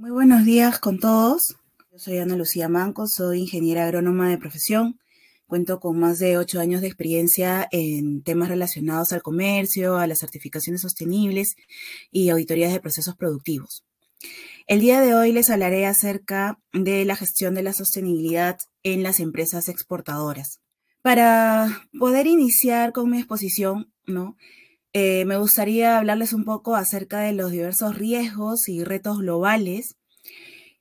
Muy buenos días con todos. Yo soy Ana Lucía Manco, soy ingeniera agrónoma de profesión. Cuento con más de ocho años de experiencia en temas relacionados al comercio, a las certificaciones sostenibles y auditorías de procesos productivos. El día de hoy les hablaré acerca de la gestión de la sostenibilidad en las empresas exportadoras. Para poder iniciar con mi exposición, ¿no? Eh, me gustaría hablarles un poco acerca de los diversos riesgos y retos globales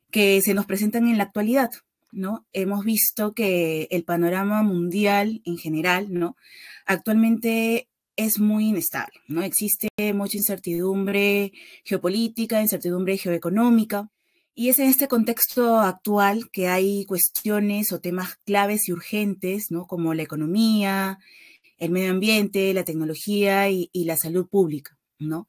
que se nos presentan en la actualidad. ¿no? Hemos visto que el panorama mundial en general ¿no? actualmente es muy inestable. ¿no? Existe mucha incertidumbre geopolítica, incertidumbre geoeconómica. Y es en este contexto actual que hay cuestiones o temas claves y urgentes, ¿no? como la economía, el medio ambiente, la tecnología y, la salud pública, ¿no?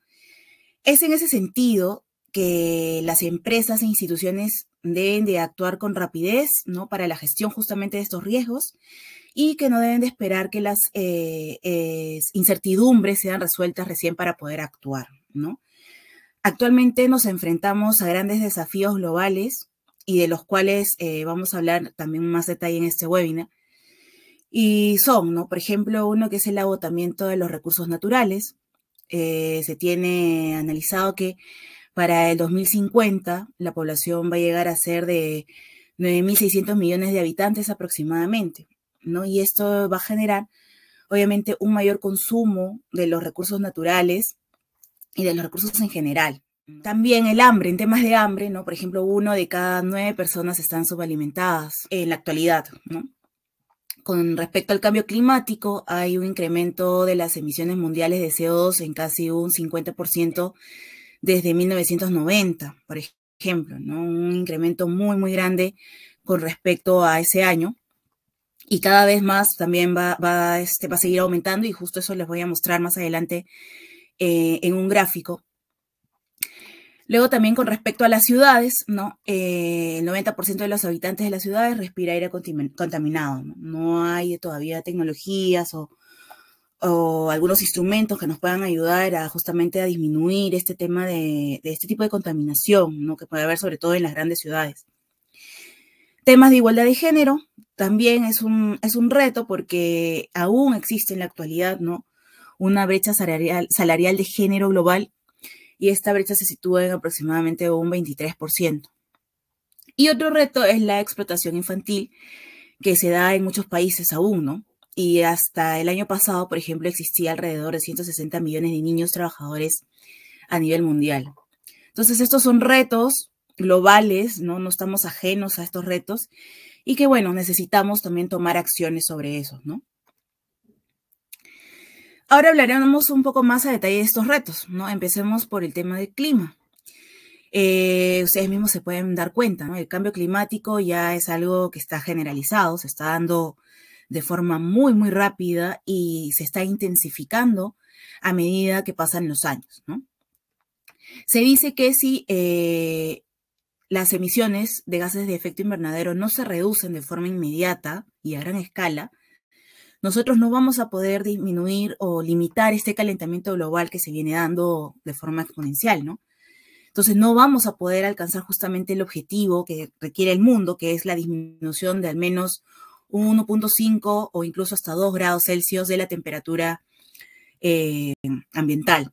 Es en ese sentido que las empresas e instituciones deben de actuar con rapidez, ¿no? Para la gestión justamente de estos riesgos y que no deben de esperar que las eh, incertidumbres sean resueltas recién para poder actuar, ¿no? Actualmente nos enfrentamos a grandes desafíos globales y de los cuales eh, vamos a hablar también más detalle en este webinar, y son, ¿no? Por ejemplo, uno que es el agotamiento de los recursos naturales. Eh, se tiene analizado que para el 2050 la población va a llegar a ser de 9.600 millones de habitantes aproximadamente, ¿no? Y esto va a generar, obviamente, un mayor consumo de los recursos naturales y de los recursos en general. También el hambre, en temas de hambre, ¿no? Por ejemplo, uno de cada nueve personas están subalimentadas en la actualidad, ¿no? con respecto al cambio climático, hay un incremento de las emisiones mundiales de CO2 en casi un 50% desde 1990, por ejemplo, ¿no? Un incremento muy, muy grande con respecto a ese año. Y cada vez más también va, este, va a seguir aumentando y justo eso les voy a mostrar más adelante eh, en un gráfico Luego también con respecto a las ciudades, ¿no? Eh, el 90% de los habitantes de las ciudades respira aire contaminado, ¿no? hay todavía tecnologías o, algunos instrumentos que nos puedan ayudar a justamente a disminuir este tema de, este tipo de contaminación, ¿no? Que puede haber sobre todo en las grandes ciudades. Temas de igualdad de género también es un, es un reto porque aún existe en la actualidad, ¿no? Una brecha salarial de género global y esta brecha se sitúa en aproximadamente un 23%. Y otro reto es la explotación infantil, que se da en muchos países aún, ¿no? Y hasta el año pasado, por ejemplo, existía alrededor de 160 millones de niños trabajadores a nivel mundial. Entonces, estos son retos globales, ¿no? No estamos ajenos a estos retos y que, bueno, necesitamos también tomar acciones sobre eso, ¿no? Ahora hablaremos un poco más a detalle de estos retos, ¿no? Empecemos por el tema del clima. Eh, ustedes mismos se pueden dar cuenta, El cambio climático ya es algo que está generalizado, se está dando de forma muy, muy rápida y se está intensificando a medida que pasan los años, Se dice que si eh, las emisiones de gases de efecto invernadero no se reducen de forma inmediata y a gran escala, nosotros no vamos a poder disminuir o limitar este calentamiento global que se viene dando de forma exponencial, ¿no? Entonces no vamos a poder alcanzar justamente el objetivo que requiere el mundo, que es la disminución de al menos 1.5 o incluso hasta 2 grados Celsius de la temperatura eh, ambiental.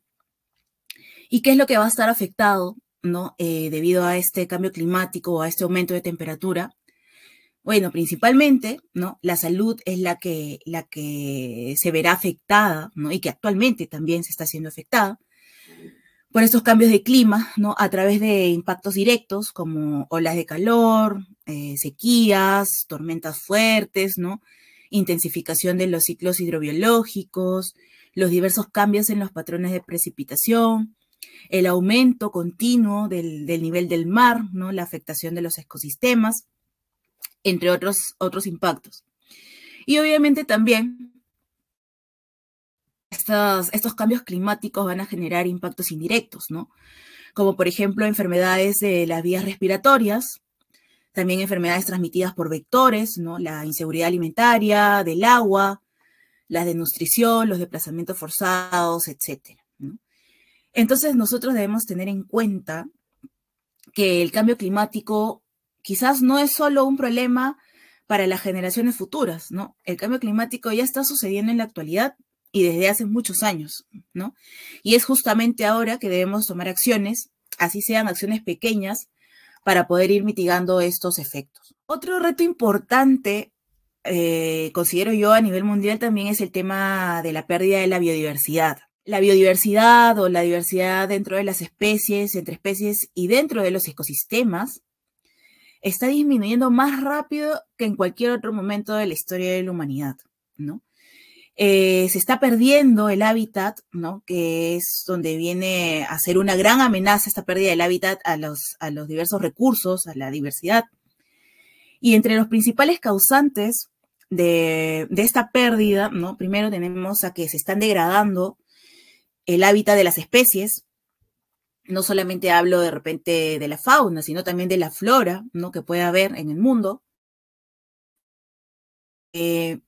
¿Y qué es lo que va a estar afectado ¿no? Eh, debido a este cambio climático o a este aumento de temperatura? Bueno, principalmente, ¿no? La salud es la que, la que se verá afectada, ¿no? Y que actualmente también se está siendo afectada por estos cambios de clima, ¿no? A través de impactos directos como olas de calor, eh, sequías, tormentas fuertes, ¿no? Intensificación de los ciclos hidrobiológicos, los diversos cambios en los patrones de precipitación, el aumento continuo del, nivel del mar, ¿no? La afectación de los ecosistemas entre otros, otros impactos. Y obviamente también estos, estos cambios climáticos van a generar impactos indirectos, ¿no? Como por ejemplo enfermedades de las vías respiratorias, también enfermedades transmitidas por vectores, ¿no? La inseguridad alimentaria, del agua, las de nutrición, los desplazamientos forzados, etc. Entonces nosotros debemos tener en cuenta que el cambio climático quizás no es solo un problema para las generaciones futuras, ¿no? El cambio climático ya está sucediendo en la actualidad y desde hace muchos años, ¿no? Y es justamente ahora que debemos tomar acciones, así sean acciones pequeñas, para poder ir mitigando estos efectos. Otro reto importante, eh, considero yo a nivel mundial, también es el tema de la pérdida de la biodiversidad. La biodiversidad o la diversidad dentro de las especies, entre especies y dentro de los ecosistemas está disminuyendo más rápido que en cualquier otro momento de la historia de la humanidad, ¿no? Eh, se está perdiendo el hábitat, ¿no? Que es donde viene a ser una gran amenaza esta pérdida del hábitat a los, a los diversos recursos, a la diversidad. Y entre los principales causantes de, de esta pérdida, ¿no? Primero tenemos a que se están degradando el hábitat de las especies, no solamente hablo de repente de la fauna, sino también de la flora, ¿no? Que puede haber en el mundo. Eh,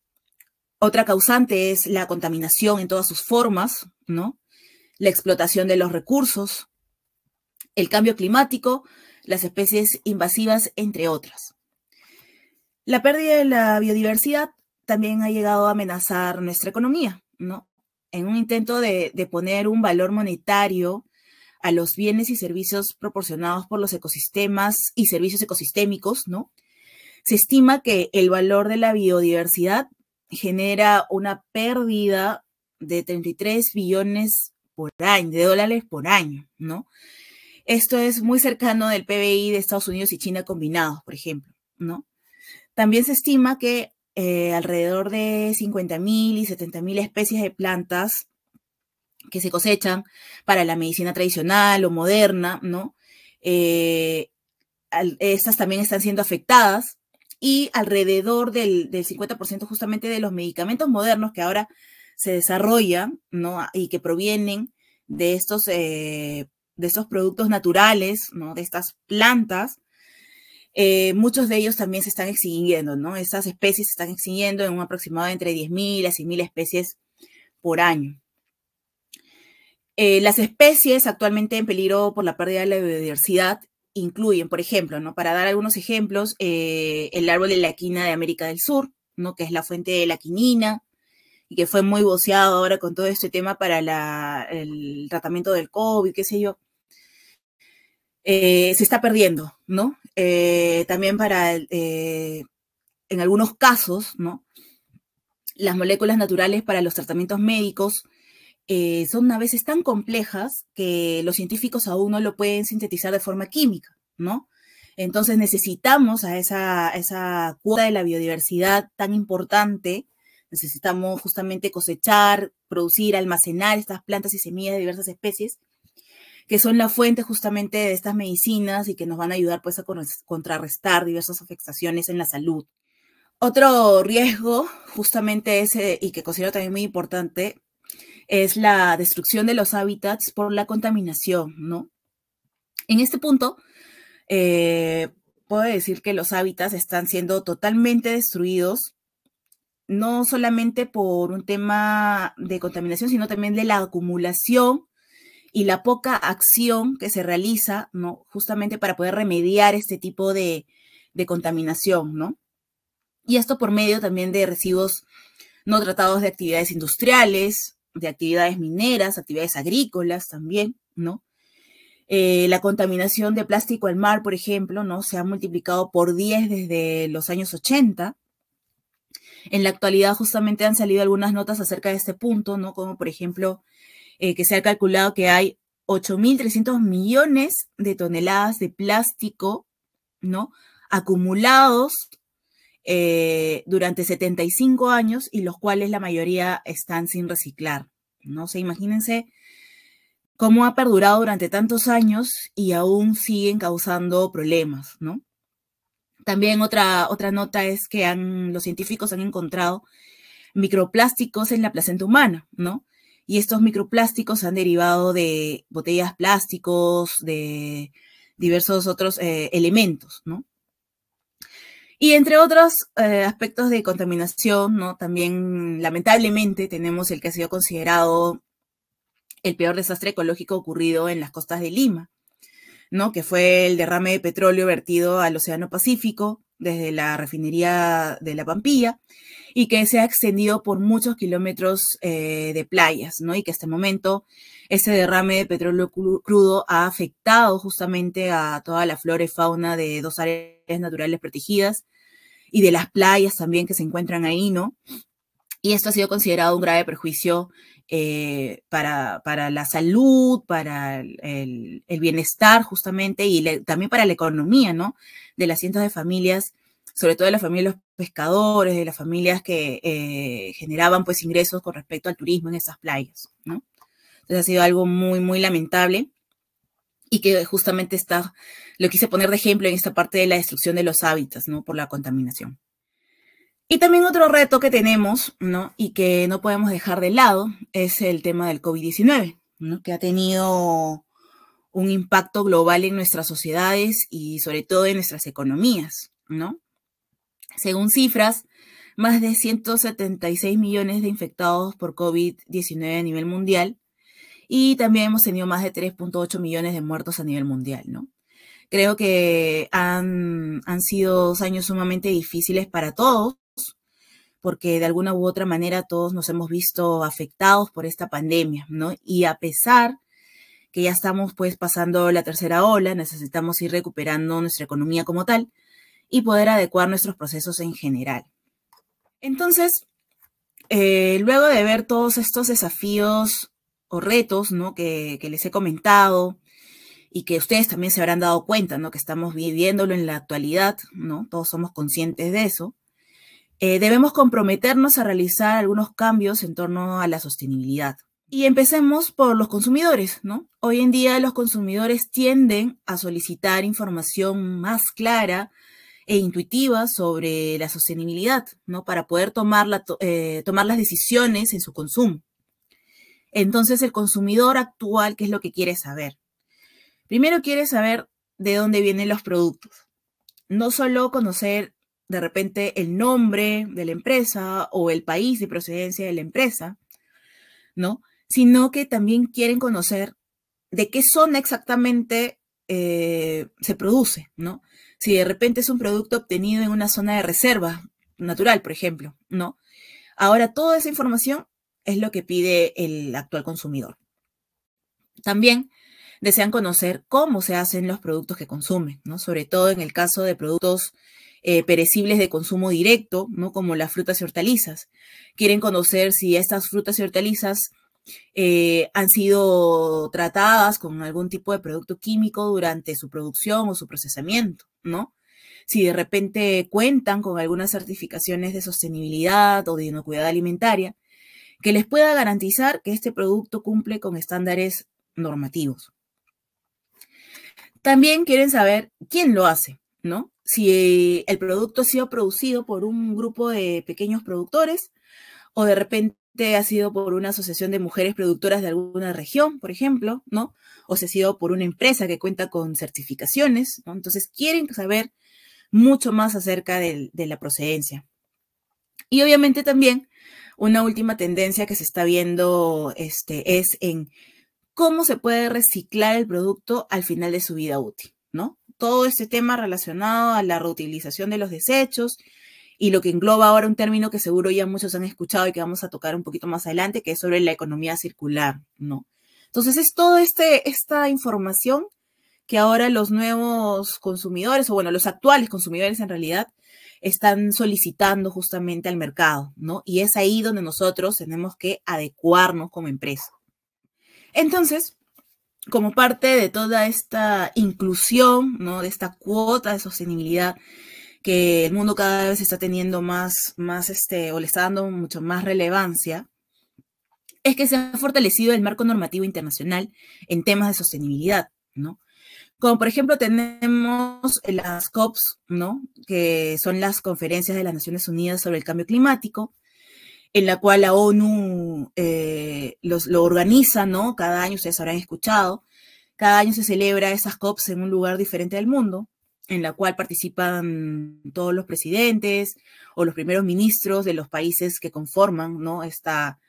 otra causante es la contaminación en todas sus formas, ¿no? La explotación de los recursos, el cambio climático, las especies invasivas, entre otras. La pérdida de la biodiversidad también ha llegado a amenazar nuestra economía, ¿no? En un intento de, de poner un valor monetario a los bienes y servicios proporcionados por los ecosistemas y servicios ecosistémicos, ¿no? Se estima que el valor de la biodiversidad genera una pérdida de 33 billones por año, de dólares por año, ¿no? Esto es muy cercano del PBI de Estados Unidos y China combinados, por ejemplo, ¿no? También se estima que eh, alrededor de 50.000 y 70.000 especies de plantas que se cosechan para la medicina tradicional o moderna, ¿no? Eh, estas también están siendo afectadas y alrededor del, 50% justamente de los medicamentos modernos que ahora se desarrollan, ¿no? Y que provienen de estos, eh, de estos productos naturales, ¿no? De estas plantas, eh, muchos de ellos también se están extinguiendo, ¿no? Estas especies se están extinguiendo en un aproximado entre 10.000 a 100.000 especies por año. Eh, las especies actualmente en peligro por la pérdida de la biodiversidad incluyen, por ejemplo, para dar algunos ejemplos, eh, el árbol de la quina de América del Sur, ¿no? que es la fuente de la quinina, y que fue muy voceado ahora con todo este tema para el tratamiento del COVID, qué sé yo. Eh, se está perdiendo, ¿no? también para, en algunos casos, ¿no? Las moléculas naturales para los tratamientos médicos eh, son a veces tan complejas que los científicos aún no lo pueden sintetizar de forma química, ¿no? Entonces necesitamos a esa, a esa cuota de la biodiversidad tan importante, necesitamos justamente cosechar, producir, almacenar estas plantas y semillas de diversas especies, que son la fuente justamente de estas medicinas y que nos van a ayudar pues a contrarrestar diversas afectaciones en la salud. Otro riesgo justamente ese, y que considero también muy importante, es la destrucción de los hábitats por la contaminación, ¿no? En este punto, eh, puedo decir que los hábitats están siendo totalmente destruidos, no solamente por un tema de contaminación, sino también de la acumulación y la poca acción que se realiza, ¿no? Justamente para poder remediar este tipo de, de contaminación, ¿no? Y esto por medio también de residuos no tratados de actividades industriales, de actividades mineras, actividades agrícolas también, ¿no? Eh, la contaminación de plástico al mar, por ejemplo, ¿no? Se ha multiplicado por 10 desde los años 80. En la actualidad justamente han salido algunas notas acerca de este punto, ¿no? Como por ejemplo eh, que se ha calculado que hay 8.300 millones de toneladas de plástico, ¿no? Acumulados eh, durante 75 años y los cuales la mayoría están sin reciclar. No sé, imagínense cómo ha perdurado durante tantos años y aún siguen causando problemas, ¿no? También otra, otra nota es que han, los científicos han encontrado microplásticos en la placenta humana, ¿no? Y estos microplásticos han derivado de botellas plásticos, de diversos otros eh, elementos, ¿no? Y entre otros eh, aspectos de contaminación, ¿no? También, lamentablemente, tenemos el que ha sido considerado el peor desastre ecológico ocurrido en las costas de Lima, ¿no? Que fue el derrame de petróleo vertido al Océano Pacífico, desde la refinería de La Pampilla y que se ha extendido por muchos kilómetros eh, de playas, ¿no? Y que hasta el momento ese derrame de petróleo crudo ha afectado justamente a toda la flora y fauna de dos áreas naturales protegidas y de las playas también que se encuentran ahí, ¿no? Y esto ha sido considerado un grave perjuicio eh, para, para, la salud, para el, el bienestar justamente y también para la economía, ¿no? De las cientos de familias, sobre todo de las familias de los pescadores, de las familias que eh, generaban pues ingresos con respecto al turismo en esas playas, ¿no? Entonces ha sido algo muy, muy lamentable y que justamente está, lo quise poner de ejemplo en esta parte de la destrucción de los hábitats, ¿no? Por la contaminación. Y también otro reto que tenemos, ¿no? Y que no podemos dejar de lado es el tema del COVID-19, ¿no? Que ha tenido un impacto global en nuestras sociedades y sobre todo en nuestras economías, ¿no? Según cifras, más de 176 millones de infectados por COVID-19 a nivel mundial y también hemos tenido más de 3.8 millones de muertos a nivel mundial, ¿no? Creo que han, han sido dos años sumamente difíciles para todos, porque de alguna u otra manera todos nos hemos visto afectados por esta pandemia, ¿no? Y a pesar que ya estamos pues pasando la tercera ola, necesitamos ir recuperando nuestra economía como tal y poder adecuar nuestros procesos en general. Entonces, eh, luego de ver todos estos desafíos o retos, ¿no? Que, que, les he comentado y que ustedes también se habrán dado cuenta, ¿no? Que estamos viviéndolo en la actualidad, ¿no? Todos somos conscientes de eso. Eh, debemos comprometernos a realizar algunos cambios en torno a la sostenibilidad. Y empecemos por los consumidores, ¿no? Hoy en día los consumidores tienden a solicitar información más clara e intuitiva sobre la sostenibilidad, ¿no? Para poder tomar, eh, tomar las decisiones en su consumo. Entonces el consumidor actual, ¿qué es lo que quiere saber? Primero quiere saber de dónde vienen los productos. No solo conocer de repente el nombre de la empresa o el país de procedencia de la empresa, ¿no? Sino que también quieren conocer de qué zona exactamente eh, se produce, ¿no? Si de repente es un producto obtenido en una zona de reserva natural, por ejemplo, ¿no? Ahora, toda esa información es lo que pide el actual consumidor. También desean conocer cómo se hacen los productos que consumen, ¿no? Sobre todo en el caso de productos eh, perecibles de consumo directo, ¿no? como las frutas y hortalizas. Quieren conocer si estas frutas y hortalizas eh, han sido tratadas con algún tipo de producto químico durante su producción o su procesamiento, ¿no? Si de repente cuentan con algunas certificaciones de sostenibilidad o de inocuidad alimentaria, que les pueda garantizar que este producto cumple con estándares normativos. También quieren saber quién lo hace, ¿no? si el producto ha sido producido por un grupo de pequeños productores o de repente ha sido por una asociación de mujeres productoras de alguna región, por ejemplo, ¿no? O se ha sido por una empresa que cuenta con certificaciones, ¿no? Entonces quieren saber mucho más acerca de, de la procedencia. Y obviamente también una última tendencia que se está viendo este, es en cómo se puede reciclar el producto al final de su vida útil todo este tema relacionado a la reutilización de los desechos y lo que engloba ahora un término que seguro ya muchos han escuchado y que vamos a tocar un poquito más adelante, que es sobre la economía circular, ¿no? Entonces es toda este, esta información que ahora los nuevos consumidores, o bueno, los actuales consumidores en realidad, están solicitando justamente al mercado, ¿no? Y es ahí donde nosotros tenemos que adecuarnos como empresa. Entonces, como parte de toda esta inclusión, ¿no? de esta cuota de sostenibilidad que el mundo cada vez está teniendo más, más este, o le está dando mucho más relevancia, es que se ha fortalecido el marco normativo internacional en temas de sostenibilidad, ¿no? Como por ejemplo tenemos las COPs, ¿no? Que son las conferencias de las Naciones Unidas sobre el cambio climático, en la cual la ONU eh, lo organiza, ¿no? Cada año, ustedes habrán escuchado, cada año se celebra esas COPs en un lugar diferente del mundo, en la cual participan todos los presidentes o los primeros ministros de los países que conforman, ¿no? Esta,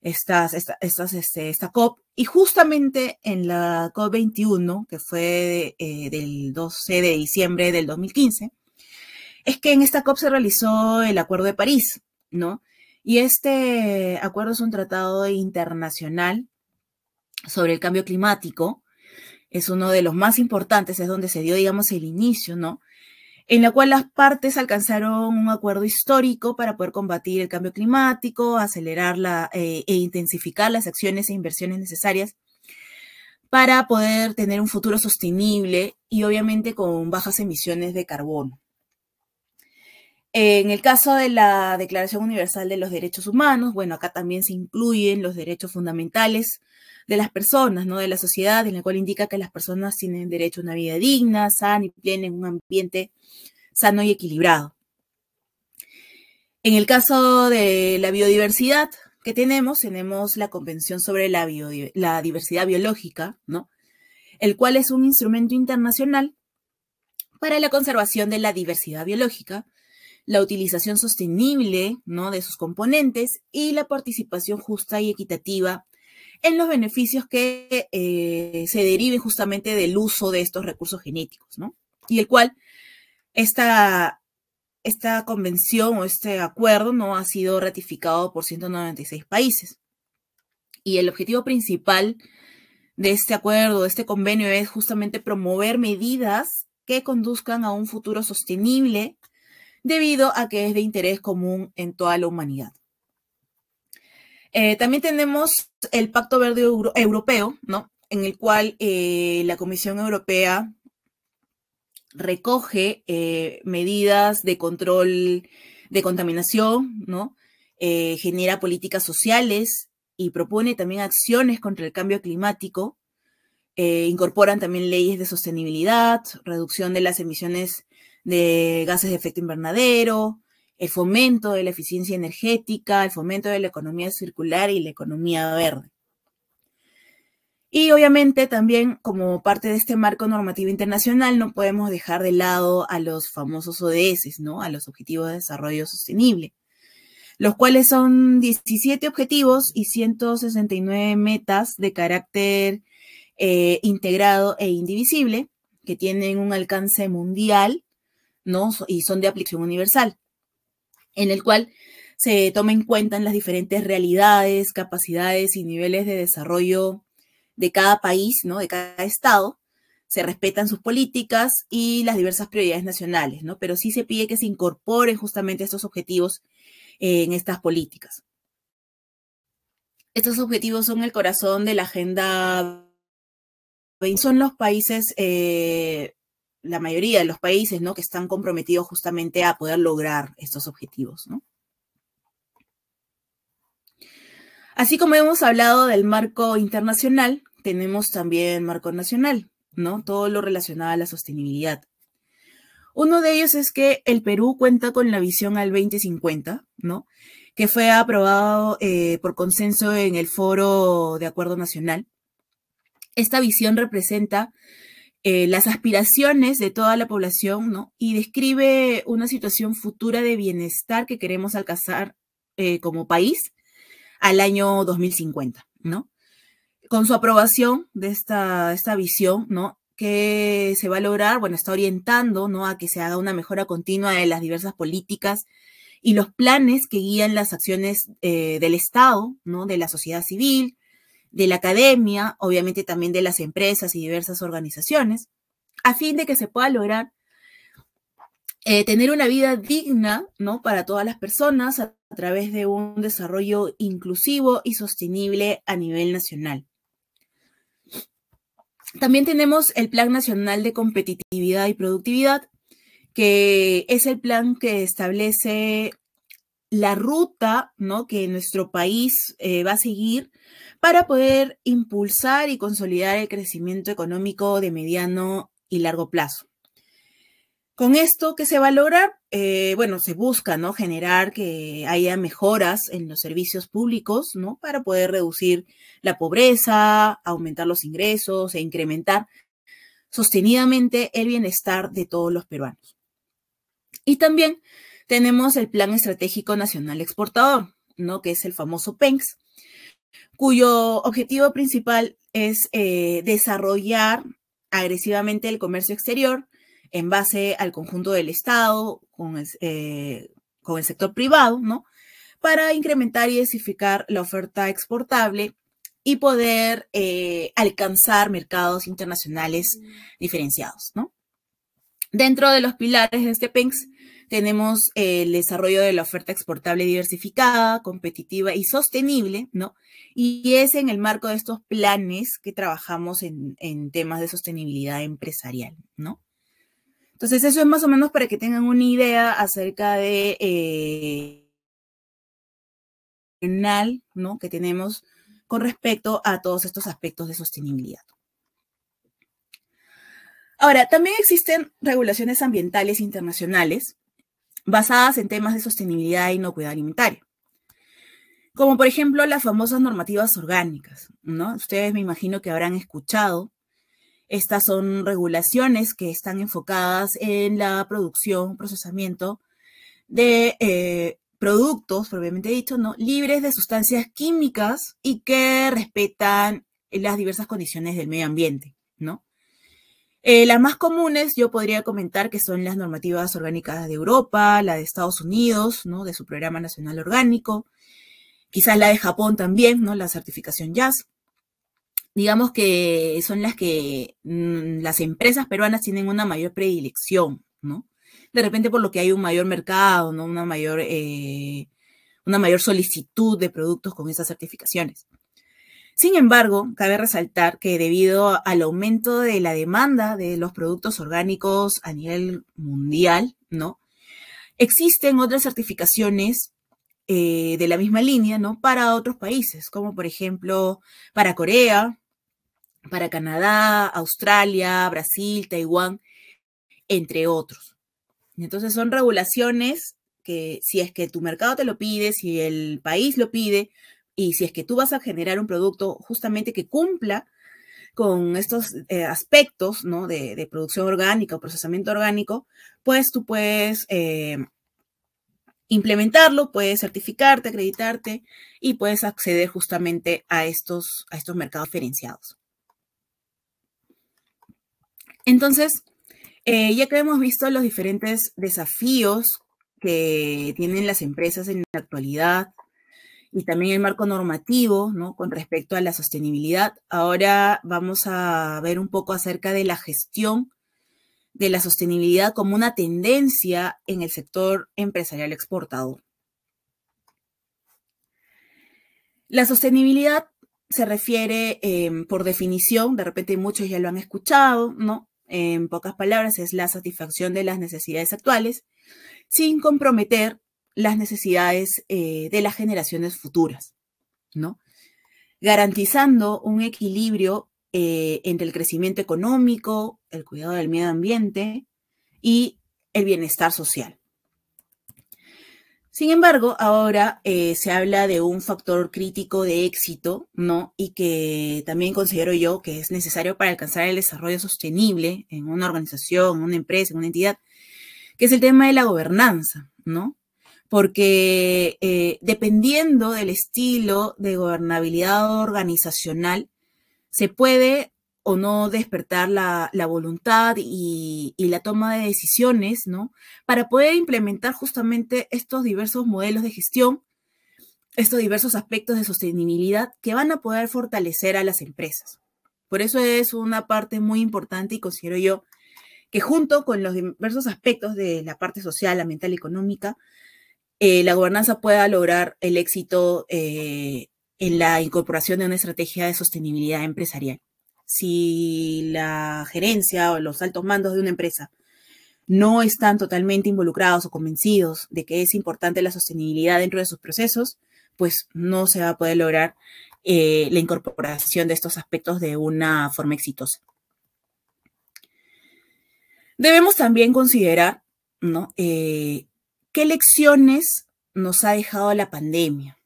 estas, estas, este, esta COP. Y justamente en la COP21, que fue eh, del 12 de diciembre del 2015, es que en esta COP se realizó el Acuerdo de París, ¿no? Y este acuerdo es un tratado internacional sobre el cambio climático, es uno de los más importantes, es donde se dio, digamos, el inicio, ¿no? En la cual las partes alcanzaron un acuerdo histórico para poder combatir el cambio climático, acelerar la, eh, e intensificar las acciones e inversiones necesarias para poder tener un futuro sostenible y obviamente con bajas emisiones de carbono. En el caso de la Declaración Universal de los Derechos Humanos, bueno, acá también se incluyen los derechos fundamentales de las personas, ¿no? De la sociedad, en el cual indica que las personas tienen derecho a una vida digna, sana y plena un ambiente sano y equilibrado. En el caso de la biodiversidad que tenemos, tenemos la Convención sobre la, la Diversidad Biológica, ¿no? El cual es un instrumento internacional para la conservación de la diversidad biológica, la utilización sostenible ¿no? de sus componentes y la participación justa y equitativa en los beneficios que eh, se deriven justamente del uso de estos recursos genéticos, ¿no? Y el cual esta, esta convención o este acuerdo no ha sido ratificado por 196 países. Y el objetivo principal de este acuerdo, de este convenio, es justamente promover medidas que conduzcan a un futuro sostenible debido a que es de interés común en toda la humanidad. Eh, también tenemos el Pacto Verde Europeo, ¿no? en el cual eh, la Comisión Europea recoge eh, medidas de control de contaminación, ¿no? genera políticas sociales y propone también acciones contra el cambio climático. incorporan también leyes de sostenibilidad, reducción de las emisiones de gases de efecto invernadero, el fomento de la eficiencia energética, el fomento de la economía circular y la economía verde. Y obviamente también como parte de este marco normativo internacional no podemos dejar de lado a los famosos ODS, ¿no? A los Objetivos de Desarrollo Sostenible, los cuales son 17 objetivos y 169 metas de carácter eh, integrado e indivisible que tienen un alcance mundial y son de aplicación universal, en el cual se toman en cuenta las diferentes realidades, capacidades y niveles de desarrollo de cada país, ¿no? De cada estado. Se respetan sus políticas y las diversas prioridades nacionales, ¿no? Pero sí se pide que se incorporen justamente estos objetivos eh, en estas políticas. Estos objetivos son el corazón de la Agenda son los países eh, la mayoría de los países, ¿no? Que están comprometidos justamente a poder lograr estos objetivos, Así como hemos hablado del marco internacional, tenemos también el marco nacional, ¿no? Todo lo relacionado a la sostenibilidad. Uno de ellos es que el Perú cuenta con la visión al 2050, ¿no? Que fue aprobado eh, por consenso en el Foro de Acuerdo Nacional. Esta visión representa eh, las aspiraciones de toda la población, ¿no? Y describe una situación futura de bienestar que queremos alcanzar eh, como país al año 2050, ¿no? Con su aprobación de esta, esta visión, ¿no? que se va a lograr, bueno, está orientando ¿no? a que se haga una mejora continua de las diversas políticas y los planes que guían las acciones eh, del Estado, ¿no? de la sociedad civil, de la academia, obviamente también de las empresas y diversas organizaciones, a fin de que se pueda lograr eh, tener una vida digna ¿no? para todas las personas a través de un desarrollo inclusivo y sostenible a nivel nacional. También tenemos el Plan Nacional de Competitividad y Productividad, que es el plan que establece la ruta que nuestro país eh, va a seguir para poder impulsar y consolidar el crecimiento económico de mediano y largo plazo. Con esto, ¿qué se valora, eh, bueno, se busca ¿no? generar que haya mejoras en los servicios públicos ¿no? para poder reducir la pobreza, aumentar los ingresos e incrementar sostenidamente el bienestar de todos los peruanos. Y también tenemos el Plan Estratégico Nacional Exportador, ¿no? Que es el famoso PENX, cuyo objetivo principal es eh, desarrollar agresivamente el comercio exterior en base al conjunto del Estado, eh, con el, sector privado, ¿no? Para incrementar y diversificar la oferta exportable y poder eh, alcanzar mercados internacionales diferenciados, ¿no? Dentro de los pilares de este PENX tenemos el desarrollo de la oferta exportable diversificada, competitiva y sostenible, ¿no? Y es en el marco de estos planes que trabajamos en, temas de sostenibilidad empresarial, ¿no? Entonces, eso es más o menos para que tengan una idea acerca de eh, ¿no? que tenemos con respecto a todos estos aspectos de sostenibilidad. Ahora, también existen regulaciones ambientales internacionales basadas en temas de sostenibilidad y no inocuidad alimentaria. Como por ejemplo las famosas normativas orgánicas, ¿no? Ustedes me imagino que habrán escuchado. Estas son regulaciones que están enfocadas en la producción, procesamiento de eh, productos, propiamente dicho, ¿no? Libres de sustancias químicas y que respetan las diversas condiciones del medio ambiente, ¿no? Eh, las más comunes yo podría comentar que son las normativas orgánicas de Europa, la de Estados Unidos, ¿no? De su Programa Nacional Orgánico, quizás la de Japón también, ¿no? La certificación JAS. Digamos que son las que mm, las empresas peruanas tienen una mayor predilección, ¿no? De repente por lo que hay un mayor mercado, ¿no? Una mayor, eh, una mayor solicitud de productos con esas certificaciones. Sin embargo, cabe resaltar que debido al aumento de la demanda de los productos orgánicos a nivel mundial, ¿no? Existen otras certificaciones eh, de la misma línea, ¿no? Para otros países, como por ejemplo para Corea, para Canadá, Australia, Brasil, Taiwán, entre otros. Entonces son regulaciones que si es que tu mercado te lo pide, si el país lo pide, y si es que tú vas a generar un producto justamente que cumpla con estos eh, aspectos de, producción orgánica o procesamiento orgánico, pues tú puedes eh, implementarlo, puedes certificarte, acreditarte y puedes acceder justamente a estos, a estos mercados diferenciados. Entonces, eh, ya que hemos visto los diferentes desafíos que tienen las empresas en la actualidad y también el marco normativo ¿no? con respecto a la sostenibilidad. Ahora vamos a ver un poco acerca de la gestión de la sostenibilidad como una tendencia en el sector empresarial exportador. La sostenibilidad se refiere, em, por definición, de repente muchos ya lo han escuchado, ¿no? En pocas palabras, es la satisfacción de las necesidades actuales sin comprometer las necesidades eh, de las generaciones futuras, ¿no? Garantizando un equilibrio eh, entre el crecimiento económico, el cuidado del medio ambiente y el bienestar social. Sin embargo, ahora eh, se habla de un factor crítico de éxito, ¿no? Y que también considero yo que es necesario para alcanzar el desarrollo sostenible en una organización, una empresa, en una entidad, que es el tema de la gobernanza, ¿no? porque eh, dependiendo del estilo de gobernabilidad organizacional, se puede o no despertar la, voluntad y, y, la toma de decisiones, ¿no? Para poder implementar justamente estos diversos modelos de gestión, estos diversos aspectos de sostenibilidad que van a poder fortalecer a las empresas. Por eso es una parte muy importante y considero yo que junto con los diversos aspectos de la parte social, ambiental, económica, eh, la gobernanza pueda lograr el éxito eh, en la incorporación de una estrategia de sostenibilidad empresarial. Si la gerencia o los altos mandos de una empresa no están totalmente involucrados o convencidos de que es importante la sostenibilidad dentro de sus procesos, pues no se va a poder lograr eh, la incorporación de estos aspectos de una forma exitosa. Debemos también considerar ¿no? ¿Qué lecciones nos ha dejado la pandemia?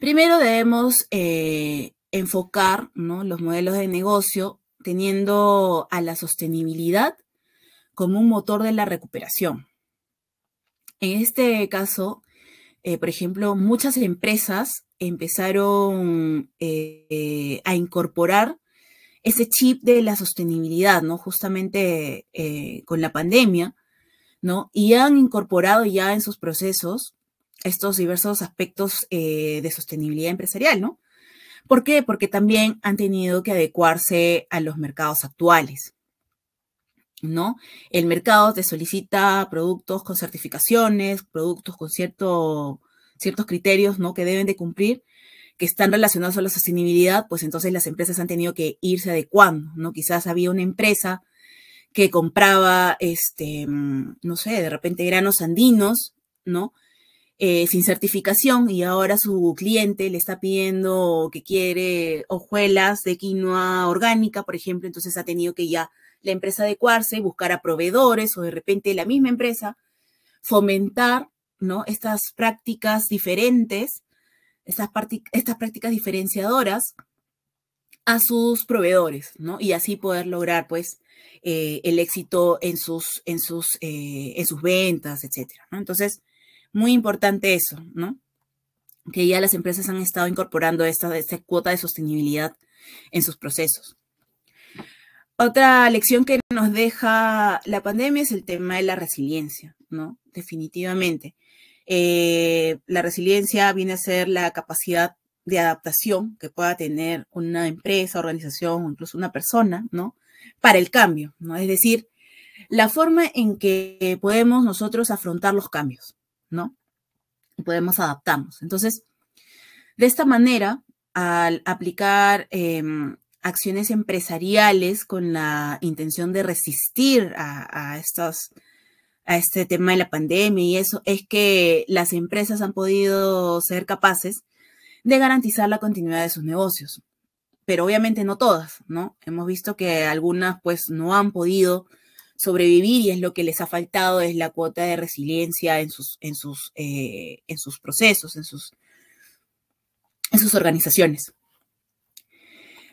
Primero debemos eh, enfocar los modelos de negocio teniendo a la sostenibilidad como un motor de la recuperación. En este caso, eh, por ejemplo, muchas empresas empezaron eh, a incorporar ese chip de la sostenibilidad, ¿no? Justamente con la pandemia, ¿no? Y han incorporado ya en sus procesos estos diversos aspectos eh, de sostenibilidad empresarial, ¿no? ¿Por qué? Porque también han tenido que adecuarse a los mercados actuales, ¿no? El mercado te solicita productos con certificaciones, productos con cierto, ciertos criterios, ¿no? Que deben de cumplir, que están relacionados a la sostenibilidad, pues entonces las empresas han tenido que irse adecuando, ¿no? Quizás había una empresa que compraba, este, mm, no sé, de repente granos andinos, ¿no? Eh, sin certificación y ahora su cliente le está pidiendo que quiere hojuelas de quinoa orgánica, por ejemplo, entonces ha tenido que ya la empresa adecuarse, buscar a proveedores o de repente la misma empresa fomentar ¿no? estas prácticas diferentes, estas prácticas diferenciadoras a sus proveedores, ¿no? Y así poder lograr, pues, eh, el éxito en sus, en sus, eh, en sus ventas, etc. Entonces, muy importante eso, ¿no? Que ya las empresas han estado incorporando esta, esta cuota de sostenibilidad en sus procesos. Otra lección que nos deja la pandemia es el tema de la resiliencia, ¿no? Definitivamente. Eh, la resiliencia viene a ser la capacidad de adaptación que pueda tener una empresa, organización o incluso una persona, ¿no? para el cambio, ¿no? Es decir, la forma en que podemos nosotros afrontar los cambios, ¿no? Podemos adaptarnos. Entonces, de esta manera, al aplicar em, acciones empresariales con la intención de resistir a, estos, a este tema de la pandemia y eso, es que las empresas han podido ser capaces de garantizar la continuidad de sus negocios pero obviamente no todas, ¿no? Hemos visto que algunas pues no han podido sobrevivir y es lo que les ha faltado es la cuota de resiliencia en sus, en sus, eh, en sus procesos, en sus, en sus organizaciones.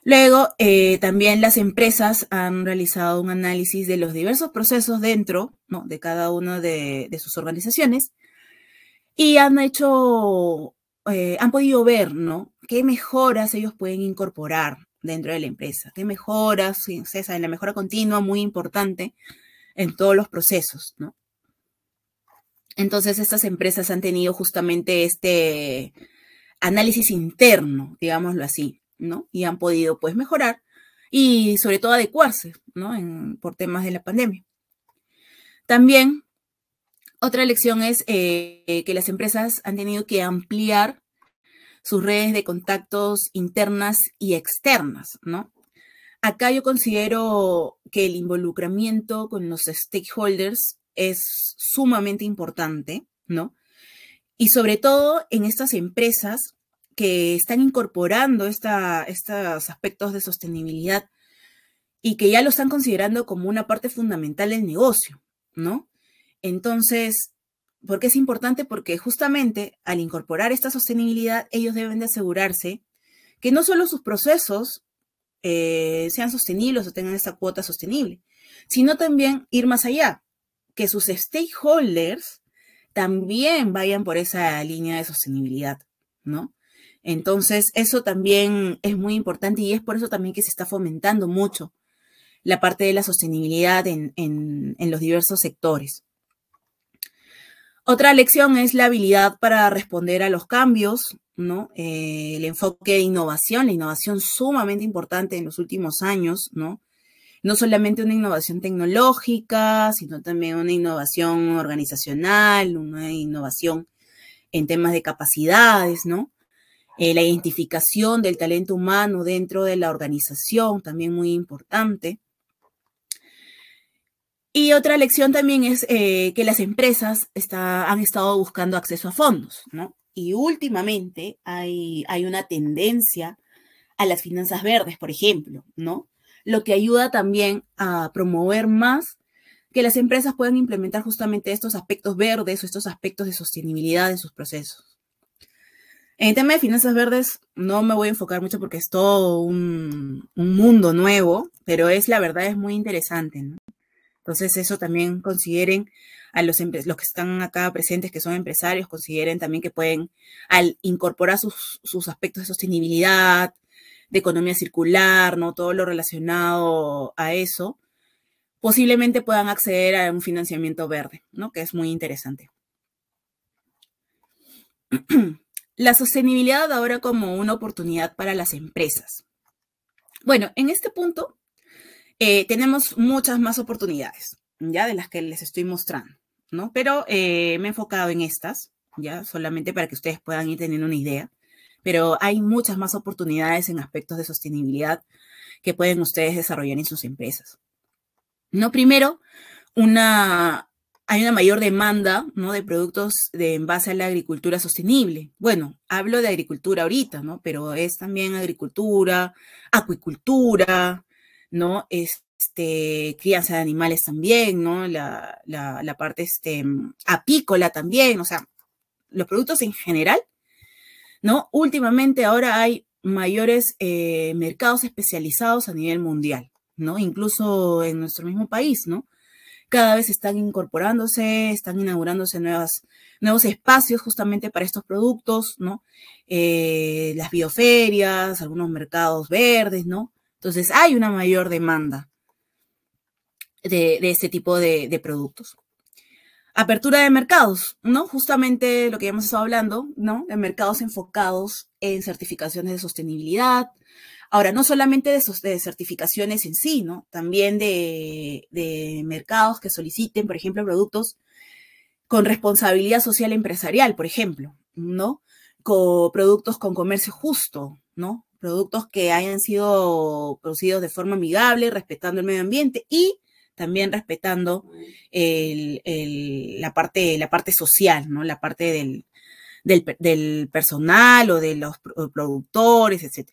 Luego, eh, también las empresas han realizado un análisis de los diversos procesos dentro ¿no? de cada una de, sus organizaciones y han hecho, eh, han podido ver ¿no? qué mejoras ellos pueden incorporar dentro de la empresa, qué mejoras, César, en la mejora continua, muy importante en todos los procesos, ¿no? Entonces, estas empresas han tenido justamente este análisis interno, digámoslo así, ¿no? Y han podido, pues, mejorar y, sobre todo, adecuarse, ¿no? por temas de la pandemia. También, otra lección es eh, eh, que las empresas han tenido que ampliar sus redes de contactos internas y externas, ¿no? Acá yo considero que el involucramiento con los stakeholders es sumamente importante, ¿no? Y sobre todo en estas empresas que están incorporando esta, estos aspectos de sostenibilidad y que ya lo están considerando como una parte fundamental del negocio, ¿no? Entonces, ¿Por es importante? Porque justamente al incorporar esta sostenibilidad, ellos deben de asegurarse que no solo sus procesos eh, sean sostenibles o tengan esa cuota sostenible, sino también ir más allá, que sus stakeholders también vayan por esa línea de sostenibilidad, ¿no? Entonces, eso también es muy importante y es por eso también que se está fomentando mucho la parte de la sostenibilidad en los diversos sectores. Otra lección es la habilidad para responder a los cambios, ¿no? Eh, el enfoque de innovación, la innovación sumamente importante en los últimos años, ¿no? No solamente una innovación tecnológica, sino también una innovación organizacional, una innovación en temas de capacidades, ¿no? Eh, la identificación del talento humano dentro de la organización, también muy importante. Y otra lección también es eh, que las empresas está, han estado buscando acceso a fondos, ¿no? Y últimamente hay, hay una tendencia a las finanzas verdes, por ejemplo, ¿no? Lo que ayuda también a promover más que las empresas puedan implementar justamente estos aspectos verdes o estos aspectos de sostenibilidad en sus procesos. En el tema de finanzas verdes no me voy a enfocar mucho porque es todo un, un mundo nuevo, pero es la verdad es muy interesante. ¿no? Entonces, eso también consideren a los, los que están acá presentes, que son empresarios, consideren también que pueden, al incorporar sus, aspectos de sostenibilidad, de economía circular, ¿no? Todo lo relacionado a eso, posiblemente puedan acceder a un financiamiento verde, ¿no? Que es muy interesante. La sostenibilidad ahora como una oportunidad para las empresas. Bueno, en este punto eh, tenemos muchas más oportunidades, ya de las que les estoy mostrando, ¿no? Pero eh, me he enfocado en estas, ya solamente para que ustedes puedan ir teniendo una idea, pero hay muchas más oportunidades en aspectos de sostenibilidad que pueden ustedes desarrollar en sus empresas. No primero, una, hay una mayor demanda ¿no? de productos de, en base a la agricultura sostenible. Bueno, hablo de agricultura ahorita, ¿no? Pero es también agricultura, acuicultura, ¿no? Este, crianza de animales también, ¿no? La, parte este, mm, apícola también, o sea, los productos en general, ¿no? Últimamente ahora hay mayores eh, mercados especializados a nivel mundial, ¿no? Incluso en nuestro mismo país, ¿no? Cada vez están incorporándose, están inaugurándose nuevos espacios justamente para estos productos, ¿no? Eh, las bioferias, algunos mercados verdes, ¿no? Entonces hay una mayor demanda de, este tipo de, productos. Apertura de mercados, ¿no? Justamente lo que hemos estado hablando, ¿no? De mercados enfocados en certificaciones de sostenibilidad. Ahora, no solamente de, certificaciones en sí, ¿no? También de, mercados que soliciten, por ejemplo, productos con responsabilidad social empresarial, por ejemplo, ¿no? productos con comercio justo, ¿no? productos que hayan sido producidos de forma amigable, respetando el medio ambiente y también respetando la, parte, la parte social, ¿no? la parte del, personal o de los productores, etc.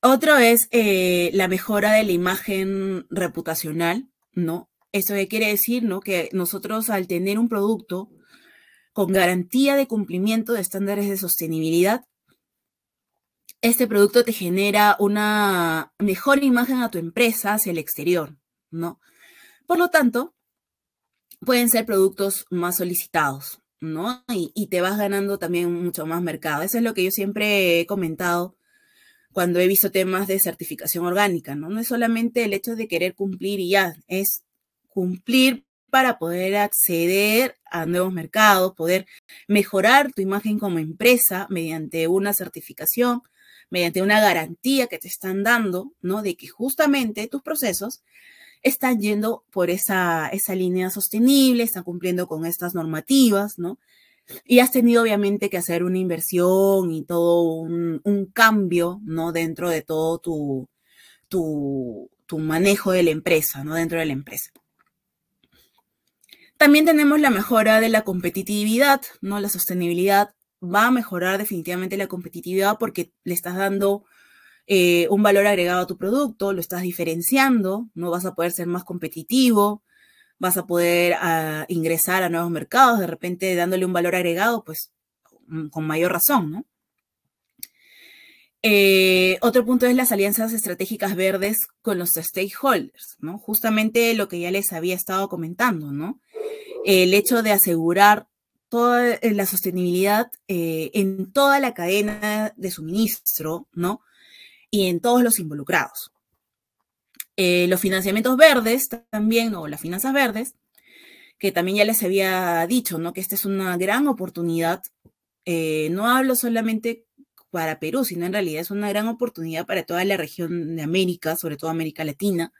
Otro es eh, la mejora de la imagen reputacional, ¿no? Eso quiere decir, ¿no? Que nosotros al tener un producto con garantía de cumplimiento de estándares de sostenibilidad, este producto te genera una mejor imagen a tu empresa hacia el exterior, ¿no? Por lo tanto, pueden ser productos más solicitados, ¿no? Y, te vas ganando también mucho más mercado. Eso es lo que yo siempre he comentado cuando he visto temas de certificación orgánica, ¿no? No es solamente el hecho de querer cumplir y ya, es cumplir para poder acceder a nuevos mercados, poder mejorar tu imagen como empresa mediante una certificación, mediante una garantía que te están dando, ¿no? De que justamente tus procesos están yendo por esa, línea sostenible, están cumpliendo con estas normativas, ¿no? Y has tenido obviamente que hacer una inversión y todo un, cambio, ¿no? Dentro de todo tu, tu, tu manejo de la empresa, ¿no? Dentro de la empresa. También tenemos la mejora de la competitividad, ¿no? La sostenibilidad va a mejorar definitivamente la competitividad porque le estás dando eh, un valor agregado a tu producto, lo estás diferenciando, no vas a poder ser más competitivo, vas a poder ah, ingresar a nuevos mercados, de repente dándole un valor agregado, pues mm, con mayor razón, ¿no? Eh, otro punto es las alianzas estratégicas verdes con los stakeholders, ¿no? Justamente lo que ya les había estado comentando, ¿no? El hecho de asegurar toda eh, la sostenibilidad eh, en toda la cadena de suministro, ¿no? Y en todos los involucrados. Eh, los financiamientos verdes también, o las finanzas verdes, que también ya les había dicho, ¿no? Que esta es una gran oportunidad. no hablo solamente para Perú, sino en realidad es una gran oportunidad para toda la región de América, sobre todo América Latina,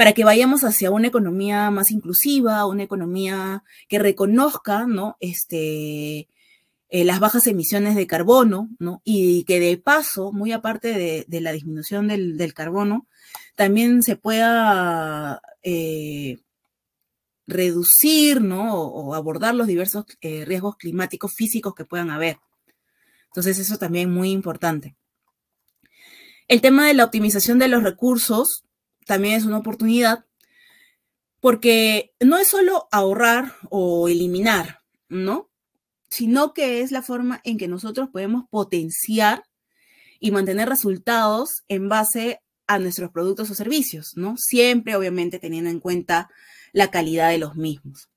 para que vayamos hacia una economía más inclusiva, una economía que reconozca, ¿no? Este, eh, las bajas emisiones de carbono, ¿no? Y, que de paso, muy aparte de, la disminución del, carbono, también se pueda eh, reducir, ¿no? O, abordar los diversos eh, riesgos climáticos físicos que puedan haber. Entonces, eso también es muy importante. El tema de la optimización de los recursos, también es una oportunidad, porque no es solo ahorrar o eliminar, ¿no? Sino que es la forma en que nosotros podemos potenciar y mantener resultados en base a nuestros productos o servicios, ¿no? Siempre, obviamente, teniendo en cuenta la calidad de los mismos.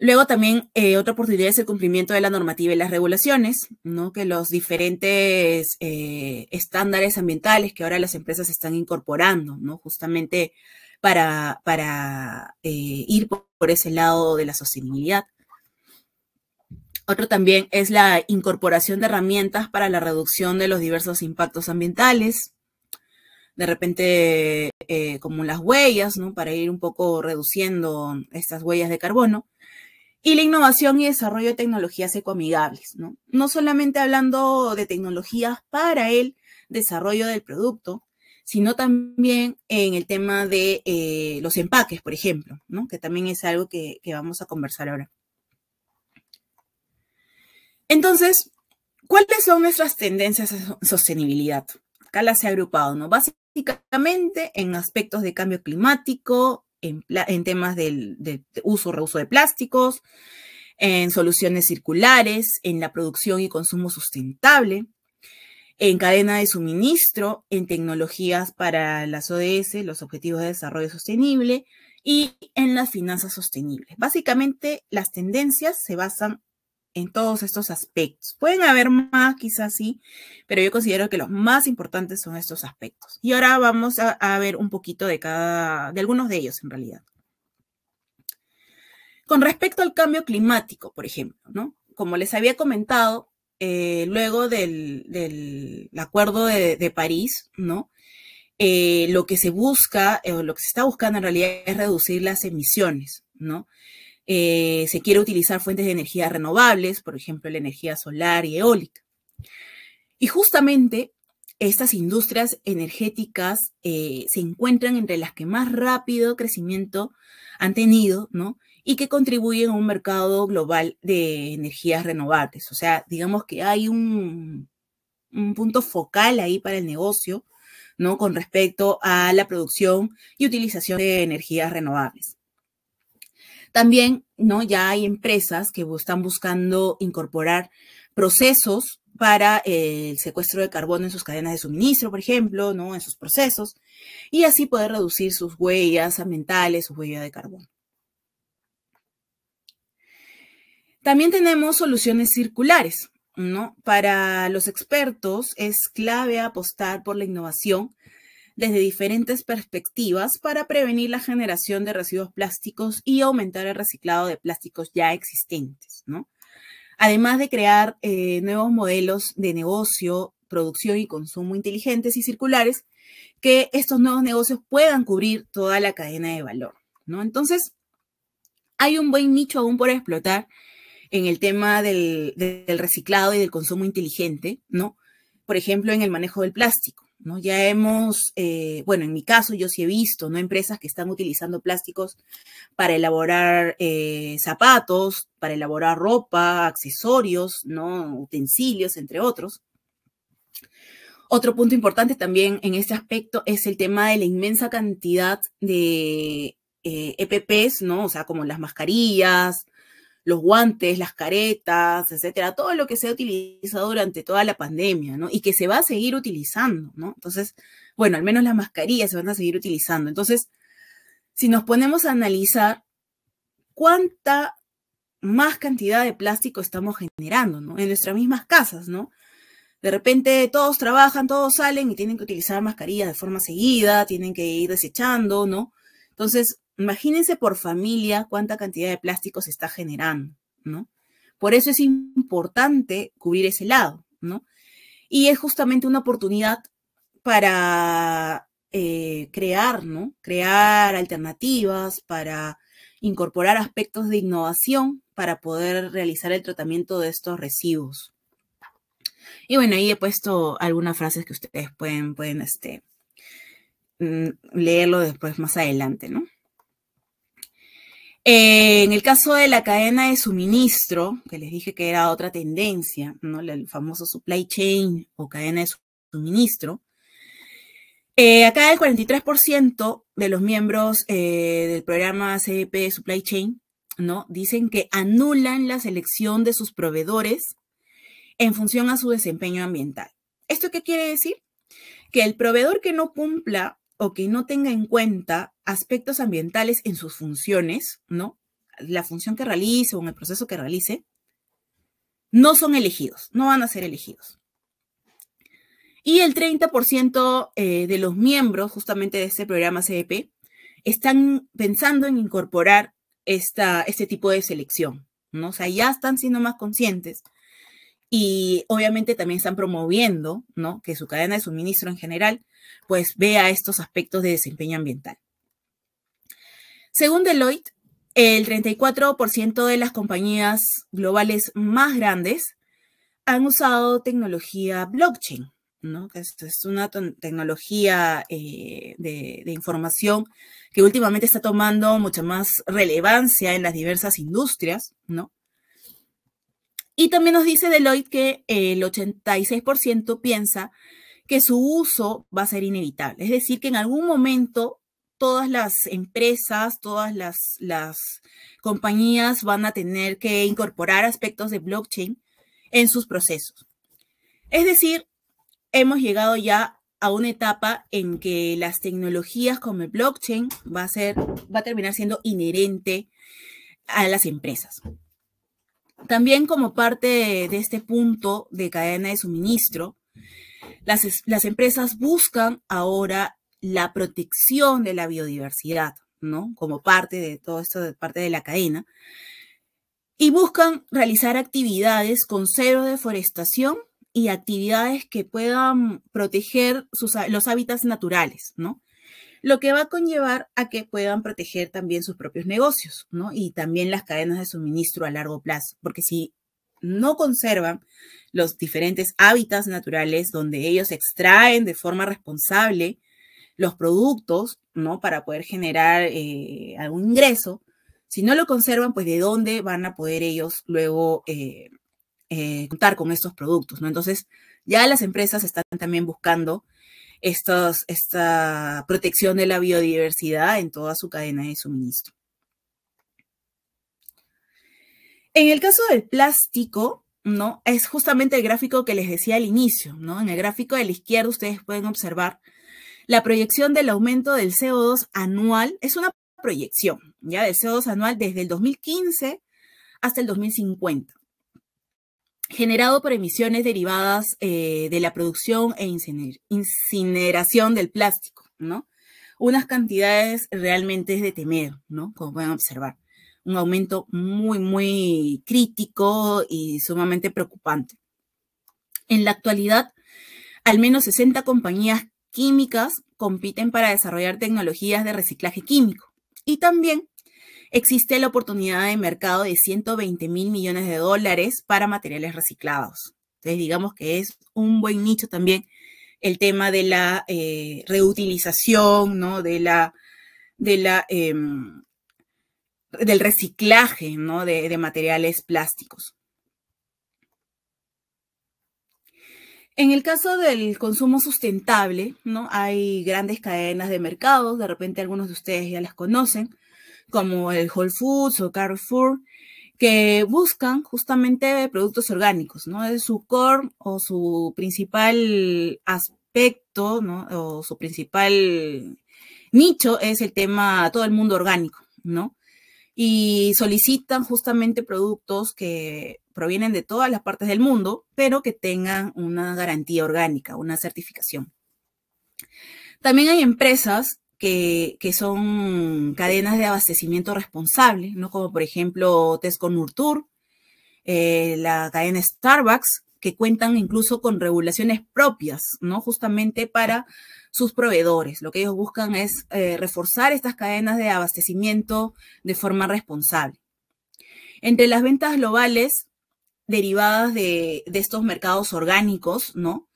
Luego también eh, otra oportunidad es el cumplimiento de la normativa y las regulaciones, ¿no? que los diferentes eh, estándares ambientales que ahora las empresas están incorporando, ¿no? justamente para, para eh, ir por ese lado de la sostenibilidad. Otro también es la incorporación de herramientas para la reducción de los diversos impactos ambientales, de repente como las huellas, ¿no? para ir un poco reduciendo estas huellas de carbono y la innovación y desarrollo de tecnologías ecoamigables, ¿no? No solamente hablando de tecnologías para el desarrollo del producto, sino también en el tema de eh, los empaques, por ejemplo, ¿no? Que también es algo que, que vamos a conversar ahora. Entonces, ¿cuáles son nuestras tendencias a sostenibilidad? Acá las he agrupado, ¿no? Básicamente en aspectos de cambio climático, en, temas del, de uso, reuso de plásticos, en soluciones circulares, en la producción y consumo sustentable, en cadena de suministro, en tecnologías para las ODS, los Objetivos de Desarrollo Sostenible, y en las finanzas sostenibles. Básicamente, las tendencias se basan en todos estos aspectos. Pueden haber más, quizás sí, pero yo considero que los más importantes son estos aspectos. Y ahora vamos a, ver un poquito de cada, de algunos de ellos en realidad. Con respecto al cambio climático, por ejemplo, ¿no? Como les había comentado, eh, luego del, acuerdo de, París, ¿no? Eh, lo que se busca, eh, o lo que se está buscando en realidad es reducir las emisiones, ¿no? Eh, se quiere utilizar fuentes de energías renovables, por ejemplo, la energía solar y eólica. Y justamente estas industrias energéticas eh, se encuentran entre las que más rápido crecimiento han tenido, ¿no? Y que contribuyen a un mercado global de energías renovables. O sea, digamos que hay un, un punto focal ahí para el negocio, ¿no? Con respecto a la producción y utilización de energías renovables. También, ¿no? Ya hay empresas que están buscando incorporar procesos para eh, el secuestro de carbono en sus cadenas de suministro, por ejemplo, ¿no? En sus procesos, y así poder reducir sus huellas ambientales, su huella de carbono. También tenemos soluciones circulares, ¿no? Para los expertos es clave apostar por la innovación desde diferentes perspectivas para prevenir la generación de residuos plásticos y aumentar el reciclado de plásticos ya existentes, ¿no? Además de crear eh, nuevos modelos de negocio, producción y consumo inteligentes y circulares, que estos nuevos negocios puedan cubrir toda la cadena de valor, ¿no? Entonces, hay un buen nicho aún por explotar en el tema del, del reciclado y del consumo inteligente, ¿no? Por ejemplo, en el manejo del plástico. ¿no? Ya hemos, eh, bueno, en mi caso yo sí he visto, ¿no? Empresas que están utilizando plásticos para elaborar eh, zapatos, para elaborar ropa, accesorios, ¿no? Utensilios, entre otros. Otro punto importante también en este aspecto es el tema de la inmensa cantidad de EPPs, eh, e ¿no? O sea, como las mascarillas, los guantes, las caretas, etcétera, todo lo que se ha utilizado durante toda la pandemia, ¿no? Y que se va a seguir utilizando, ¿no? Entonces, bueno, al menos las mascarillas se van a seguir utilizando. Entonces, si nos ponemos a analizar cuánta más cantidad de plástico estamos generando, ¿no? En nuestras mismas casas, ¿no? De repente todos trabajan, todos salen y tienen que utilizar mascarillas de forma seguida, tienen que ir desechando, ¿no? Entonces, Imagínense por familia cuánta cantidad de plástico se está generando, ¿no? Por eso es importante cubrir ese lado, ¿no? Y es justamente una oportunidad para eh, crear, ¿no? Crear alternativas, para incorporar aspectos de innovación para poder realizar el tratamiento de estos residuos. Y bueno, ahí he puesto algunas frases que ustedes pueden, pueden este, mm, leerlo después más adelante, ¿no? Eh, en el caso de la cadena de suministro, que les dije que era otra tendencia, ¿no? el famoso supply chain o cadena de suministro, eh, acá el 43% de los miembros eh, del programa CDP Supply Chain ¿no? dicen que anulan la selección de sus proveedores en función a su desempeño ambiental. ¿Esto qué quiere decir? Que el proveedor que no cumpla o que no tenga en cuenta aspectos ambientales en sus funciones, ¿no? La función que realice o en el proceso que realice, no son elegidos, no van a ser elegidos. Y el 30% eh, de los miembros justamente de este programa CEP están pensando en incorporar este tipo de selección, ¿no? O sea, ya están siendo más conscientes y obviamente también están promoviendo, ¿no? Que su cadena de suministro en general, pues vea estos aspectos de desempeño ambiental. Según Deloitte, el 34% de las compañías globales más grandes han usado tecnología blockchain, ¿no? Que es una tecnología eh, de, de, información que últimamente está tomando mucha más relevancia en las diversas industrias, ¿no? Y también nos dice Deloitte que el 86% piensa que su uso va a ser inevitable. Es decir, que en algún momento todas las empresas, todas las, compañías van a tener que incorporar aspectos de blockchain en sus procesos. Es decir, hemos llegado ya a una etapa en que las tecnologías como el blockchain va a, ser, va a terminar siendo inherente a las empresas. También como parte de este punto de cadena de suministro, las, empresas buscan ahora la protección de la biodiversidad, ¿no? Como parte de todo esto, parte de la cadena. Y buscan realizar actividades con cero deforestación y actividades que puedan proteger los hábitats naturales, ¿no? lo que va a conllevar a que puedan proteger también sus propios negocios, ¿no? Y también las cadenas de suministro a largo plazo, porque si no conservan los diferentes hábitats naturales donde ellos extraen de forma responsable los productos, ¿no? Para poder generar eh, algún ingreso. Si no lo conservan, pues de dónde van a poder ellos luego contar eh, eh, con estos productos, ¿no? Entonces, ya las empresas están también buscando esta protección de la biodiversidad en toda su cadena de suministro. En el caso del plástico, ¿no? Es justamente el gráfico que les decía al inicio, ¿no? En el gráfico de la izquierda ustedes pueden observar la proyección del aumento del CO2 anual. Es una proyección, ¿ya? Del CO2 anual desde el 2015 hasta el 2050 generado por emisiones derivadas eh, de la producción e incineración del plástico, ¿no? Unas cantidades realmente es de temer, ¿no? Como pueden observar. Un aumento muy, muy crítico y sumamente preocupante. En la actualidad, al menos 60 compañías químicas compiten para desarrollar tecnologías de reciclaje químico y también existe la oportunidad de mercado de 120 mil millones de dólares para materiales reciclados. Entonces, digamos que es un buen nicho también el tema de la eh, reutilización, ¿no? De la, de la, em, del reciclaje, ¿no? De, de materiales plásticos. En el caso del consumo sustentable, ¿no? Hay grandes cadenas de mercados, de repente algunos de ustedes ya las conocen, como el Whole Foods o Carrefour, que buscan justamente productos orgánicos, ¿no? Es su core o su principal aspecto, ¿no? O su principal nicho es el tema todo el mundo orgánico, ¿no? Y solicitan justamente productos que provienen de todas las partes del mundo, pero que tengan una garantía orgánica, una certificación. También hay empresas que, son cadenas de abastecimiento responsable, ¿no? Como por ejemplo Tesco Nurtur, eh, la cadena Starbucks, que cuentan incluso con regulaciones propias, ¿no? Justamente para sus proveedores. Lo que ellos buscan es eh, reforzar estas cadenas de abastecimiento de forma responsable. Entre las ventas globales derivadas de, de estos mercados orgánicos, ¿no?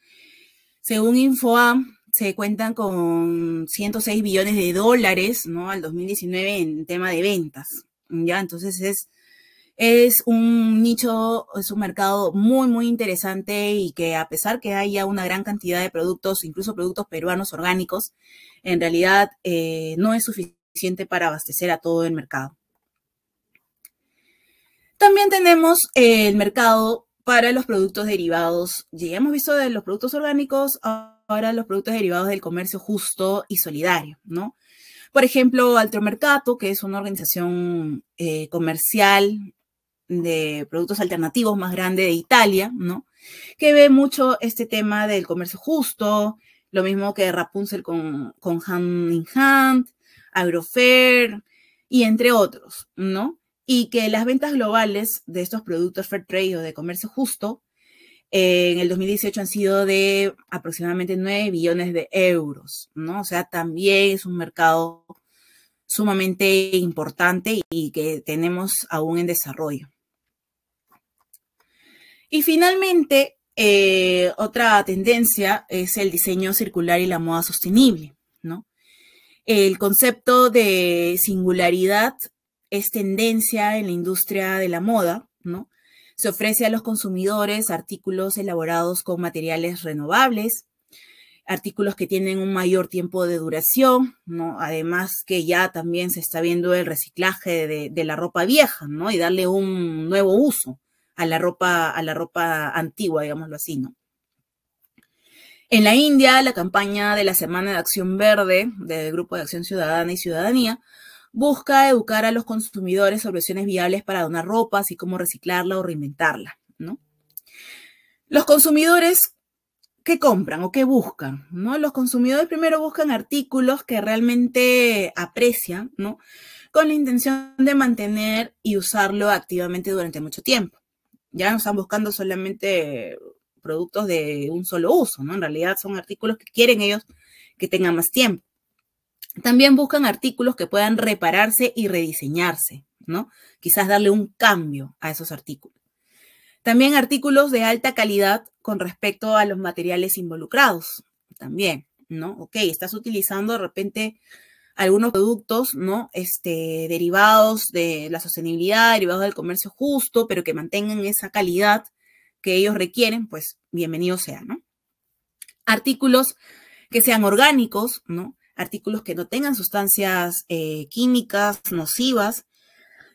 Según InfoAm, se cuentan con 106 billones de dólares, ¿no? Al 2019 en tema de ventas, ¿ya? Entonces es, es un nicho, es un mercado muy, muy interesante y que a pesar que haya una gran cantidad de productos, incluso productos peruanos orgánicos, en realidad eh, no es suficiente para abastecer a todo el mercado. También tenemos el mercado para los productos derivados. Ya hemos visto de los productos orgánicos, ahora los productos derivados del comercio justo y solidario, ¿no? Por ejemplo, Altromercato, que es una organización eh, comercial de productos alternativos más grande de Italia, ¿no? Que ve mucho este tema del comercio justo, lo mismo que Rapunzel con, con Hand in Hand, Agrofair y entre otros, ¿no? Y que las ventas globales de estos productos Fair Trade o de comercio justo en el 2018 han sido de aproximadamente 9 billones de euros, ¿no? O sea, también es un mercado sumamente importante y que tenemos aún en desarrollo. Y finalmente, eh, otra tendencia es el diseño circular y la moda sostenible, ¿no? El concepto de singularidad es tendencia en la industria de la moda, ¿no? Se ofrece a los consumidores artículos elaborados con materiales renovables, artículos que tienen un mayor tiempo de duración, ¿no? Además que ya también se está viendo el reciclaje de, la ropa vieja, ¿no? Y darle un nuevo uso a la ropa, a la ropa antigua, digámoslo así, En la India, la campaña de la Semana de Acción Verde del Grupo de Acción Ciudadana y Ciudadanía busca educar a los consumidores sobre opciones viables para donar ropa, así como reciclarla o reinventarla. ¿no? Los consumidores, ¿qué compran o qué buscan? ¿no? Los consumidores primero buscan artículos que realmente aprecian, ¿no? con la intención de mantener y usarlo activamente durante mucho tiempo. Ya no están buscando solamente productos de un solo uso, ¿no? En realidad son artículos que quieren ellos que tengan más tiempo. También buscan artículos que puedan repararse y rediseñarse, ¿no? Quizás darle un cambio a esos artículos. También artículos de alta calidad con respecto a los materiales involucrados, también, ¿no? Ok, estás utilizando de repente algunos productos, ¿no? Este, derivados de la sostenibilidad, derivados del comercio justo, pero que mantengan esa calidad que ellos requieren, pues bienvenido sea, ¿no? Artículos que sean orgánicos, ¿no? artículos que no tengan sustancias eh, químicas nocivas,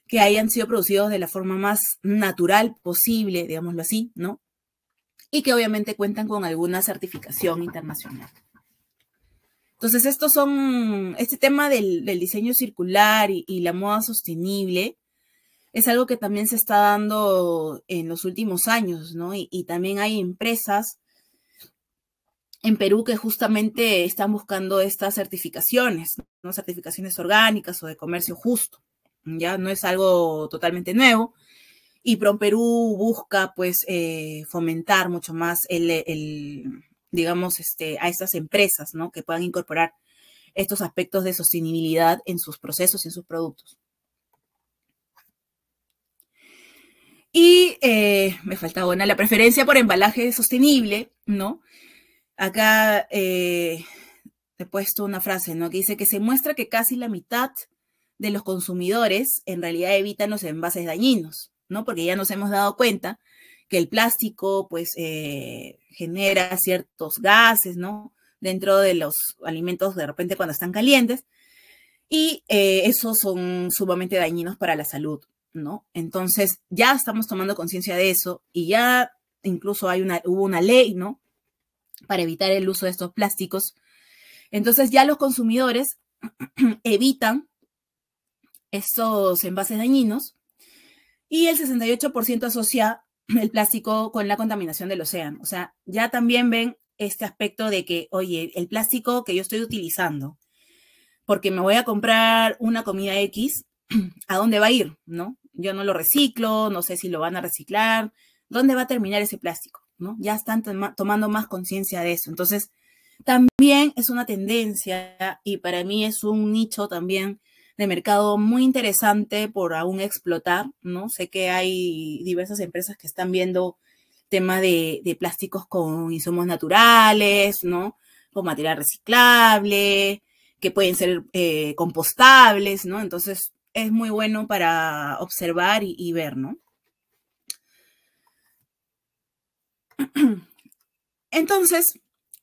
que hayan sido producidos de la forma más natural posible, digámoslo así, ¿no? Y que obviamente cuentan con alguna certificación internacional. Entonces, estos son, este tema del, diseño circular y, la moda sostenible es algo que también se está dando en los últimos años, ¿no? y también hay empresas en Perú que justamente están buscando estas certificaciones, ¿no? certificaciones orgánicas o de comercio justo. Ya no es algo totalmente nuevo. Y Perú busca pues eh, fomentar mucho más el, digamos, este, a estas empresas ¿no? que puedan incorporar estos aspectos de sostenibilidad en sus procesos y en sus productos. Y eh, me faltaba una, la preferencia por embalaje sostenible, ¿no? Acá eh, he puesto una frase, ¿no? Que dice que se muestra que casi la mitad de los consumidores en realidad evitan los envases dañinos, ¿no? Porque ya nos hemos dado cuenta que el plástico, pues, eh, genera ciertos gases, ¿no? Dentro de los alimentos, de repente, cuando están calientes. Y eh, esos son sumamente dañinos para la salud, ¿no? Entonces, ya estamos tomando conciencia de eso y ya incluso hay una, hubo una ley, ¿no? para evitar el uso de estos plásticos. Entonces ya los consumidores evitan estos envases dañinos y el 68% asocia el plástico con la contaminación del océano. O sea, ya también ven este aspecto de que, oye, el plástico que yo estoy utilizando, porque me voy a comprar una comida X, ¿a dónde va a ir? ¿No? Yo no lo reciclo, no sé si lo van a reciclar, ¿dónde va a terminar ese plástico? ¿no? Ya están tomando más conciencia de eso. Entonces, también es una tendencia y para mí es un nicho también de mercado muy interesante por aún explotar, ¿no? Sé que hay diversas empresas que están viendo tema de, plásticos con insumos naturales, ¿no? Con material reciclable, que pueden ser eh, compostables, ¿no? Entonces es muy bueno para observar y, y ver, ¿no? Entonces,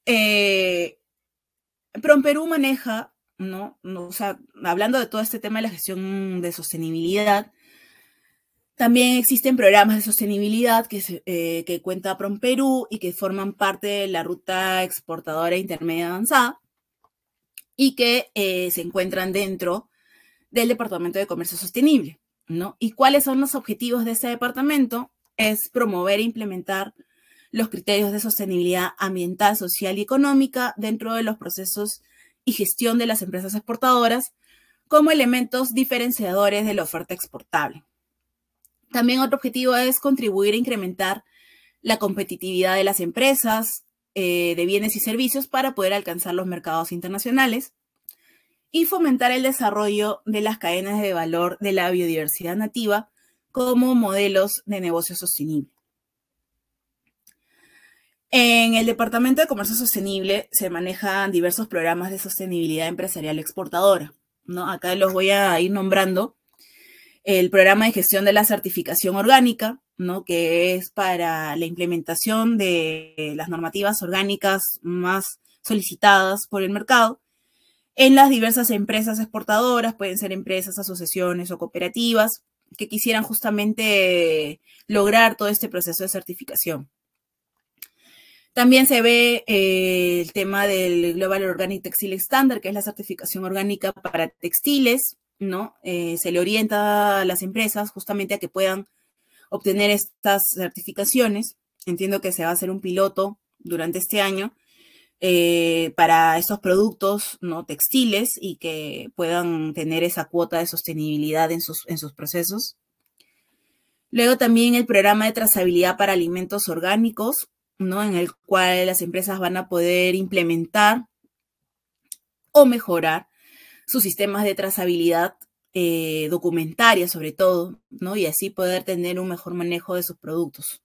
eh, Promperú maneja, ¿no? O sea, hablando de todo este tema de la gestión de sostenibilidad, también existen programas de sostenibilidad que, cuenta eh, que cuenta Promperú y que forman parte de la ruta exportadora intermedia avanzada y que eh, se encuentran dentro del Departamento de Comercio Sostenible, ¿no? ¿Y cuáles son los objetivos de ese departamento? Es promover e implementar los criterios de sostenibilidad ambiental, social y económica dentro de los procesos y gestión de las empresas exportadoras como elementos diferenciadores de la oferta exportable. También otro objetivo es contribuir a incrementar la competitividad de las empresas eh, de bienes y servicios para poder alcanzar los mercados internacionales y fomentar el desarrollo de las cadenas de valor de la biodiversidad nativa como modelos de negocio sostenible. En el Departamento de Comercio Sostenible se manejan diversos programas de sostenibilidad empresarial exportadora. ¿no? Acá los voy a ir nombrando. El programa de gestión de la certificación orgánica, ¿no? que es para la implementación de las normativas orgánicas más solicitadas por el mercado. En las diversas empresas exportadoras, pueden ser empresas, asociaciones o cooperativas, que quisieran justamente lograr todo este proceso de certificación. También se ve eh, el tema del Global Organic Textile Standard, que es la certificación orgánica para textiles, ¿no? Eh, se le orienta a las empresas justamente a que puedan obtener estas certificaciones. Entiendo que se va a hacer un piloto durante este año eh, para estos productos no textiles y que puedan tener esa cuota de sostenibilidad en sus, en sus procesos. Luego también el programa de trazabilidad para alimentos orgánicos, en el cual las empresas van a poder implementar o mejorar sus sistemas de trazabilidad eh, documentaria, sobre todo, ¿no? Y así poder tener un mejor manejo de sus productos.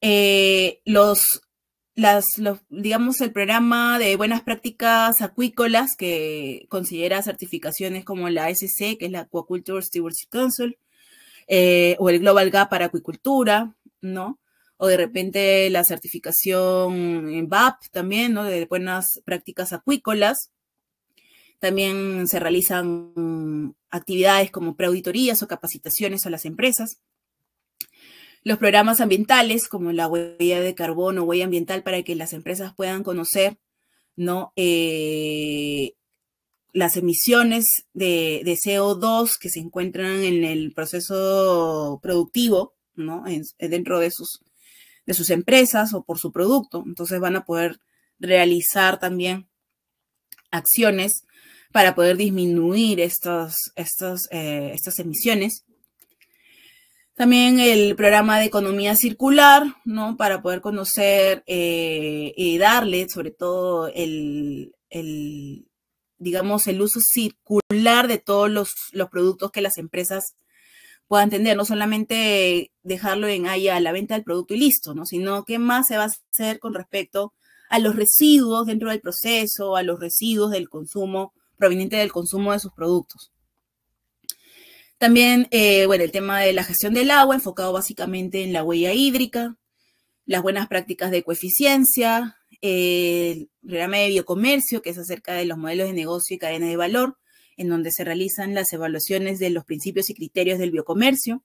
Eh, los, las, los, digamos, el programa de buenas prácticas acuícolas que considera certificaciones como la SC, que es la Aquaculture Stewardship Council, eh, o el Global Gap para Acuicultura, ¿no? o de repente la certificación en VAP también, ¿no? De buenas prácticas acuícolas. También se realizan actividades como preauditorías o capacitaciones a las empresas. Los programas ambientales, como la huella de carbono, o huella ambiental, para que las empresas puedan conocer, ¿no? Eh, las emisiones de, CO2 que se encuentran en el proceso productivo, ¿no? dentro de sus de sus empresas o por su producto. Entonces van a poder realizar también acciones para poder disminuir estas, eh, estas emisiones. También el programa de economía circular, ¿no? Para poder conocer eh, y darle sobre todo el, digamos, el uso circular de todos los, los productos que las empresas pueda entender, no solamente dejarlo en ahí a la venta del producto y listo, ¿no? Sino qué más se va a hacer con respecto a los residuos dentro del proceso, a los residuos del consumo, provenientes del consumo de sus productos. También, eh, bueno, el tema de la gestión del agua, enfocado básicamente en la huella hídrica, las buenas prácticas de coeficiencia, el programa de biocomercio, que es acerca de los modelos de negocio y cadenas de valor, en donde se realizan las evaluaciones de los principios y criterios del biocomercio.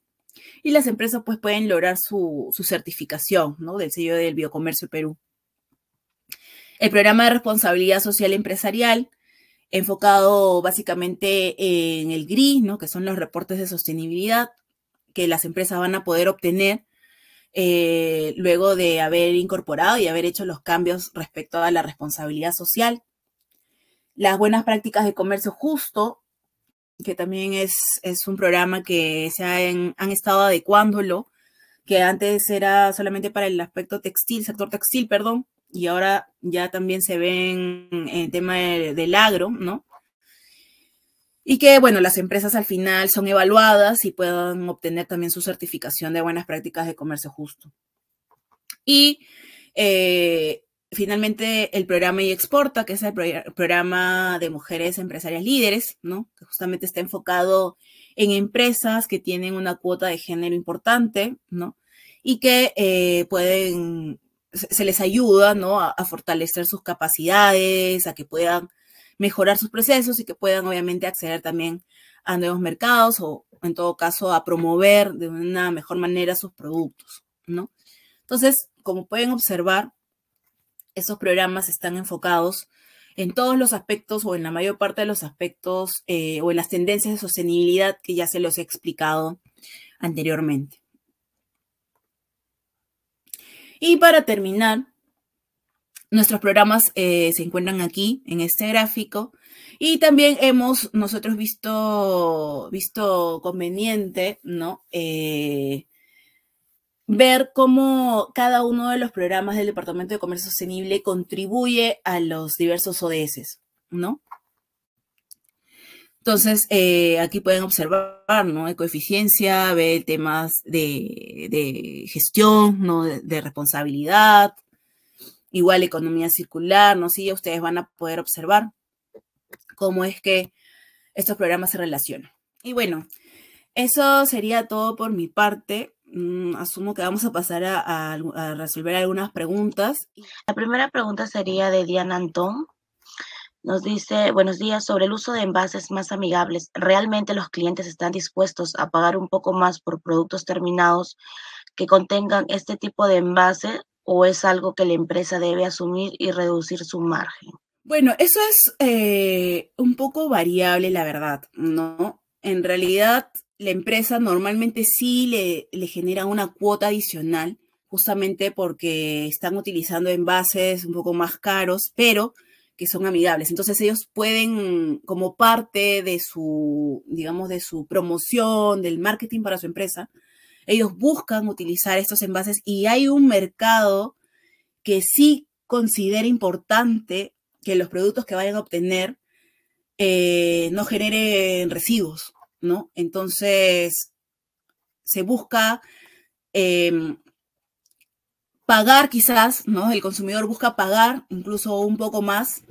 Y las empresas pues, pueden lograr su, certificación del sello del Biocomercio Perú. El programa de responsabilidad social empresarial, enfocado básicamente en el gris que son los reportes de sostenibilidad que las empresas van a poder obtener eh, luego de haber incorporado y haber hecho los cambios respecto a la responsabilidad social las buenas prácticas de comercio justo, que también es, es un programa que se han, estado adecuándolo, que antes era solamente para el aspecto textil, sector textil, perdón, y ahora ya también se ven en el tema del, agro, ¿no? Y que, bueno, las empresas al final son evaluadas y puedan obtener también su certificación de buenas prácticas de comercio justo. Y eh, finalmente el programa y exporta, que es el programa de mujeres empresarias líderes, ¿no? Que justamente está enfocado en empresas que tienen una cuota de género importante, ¿no? Y que eh, pueden, se les ayuda, ¿no? A, a, fortalecer sus capacidades, a que puedan mejorar sus procesos y que puedan obviamente acceder también a nuevos mercados o en todo caso a promover de una mejor manera sus productos, ¿no? Entonces, como pueden observar, esos programas están enfocados en todos los aspectos o en la mayor parte de los aspectos eh, o en las tendencias de sostenibilidad que ya se los he explicado anteriormente. Y para terminar, nuestros programas eh, se encuentran aquí en este gráfico y también hemos nosotros visto, visto conveniente, ¿no? Eh, ver cómo cada uno de los programas del Departamento de Comercio Sostenible contribuye a los diversos ODS, ¿no? Entonces, eh, aquí pueden observar, ¿no? Ecoeficiencia, ve temas de, gestión, ¿no? De, de, responsabilidad, igual economía circular, ¿no? Sí, ustedes van a poder observar cómo es que estos programas se relacionan. Y bueno, eso sería todo por mi parte. Mm, asumo que vamos a pasar a, resolver algunas preguntas. La primera pregunta sería de Diana Antón. Nos dice, buenos días, sobre el uso de envases más amigables, ¿realmente los clientes están dispuestos a pagar un poco más por productos terminados que contengan este tipo de envase o es algo que la empresa debe asumir y reducir su margen? Bueno, eso es eh, un poco variable, la verdad, ¿no? En realidad, la empresa normalmente sí le, le, genera una cuota adicional, justamente porque están utilizando envases un poco más caros, pero que son amigables. Entonces ellos pueden, como parte de su, digamos, de su promoción, del marketing para su empresa, ellos buscan utilizar estos envases y hay un mercado que sí considera importante que los productos que vayan a obtener eh, no generen residuos. ¿no? Entonces, se busca em, pagar quizás, ¿no? El consumidor busca pagar incluso un poco más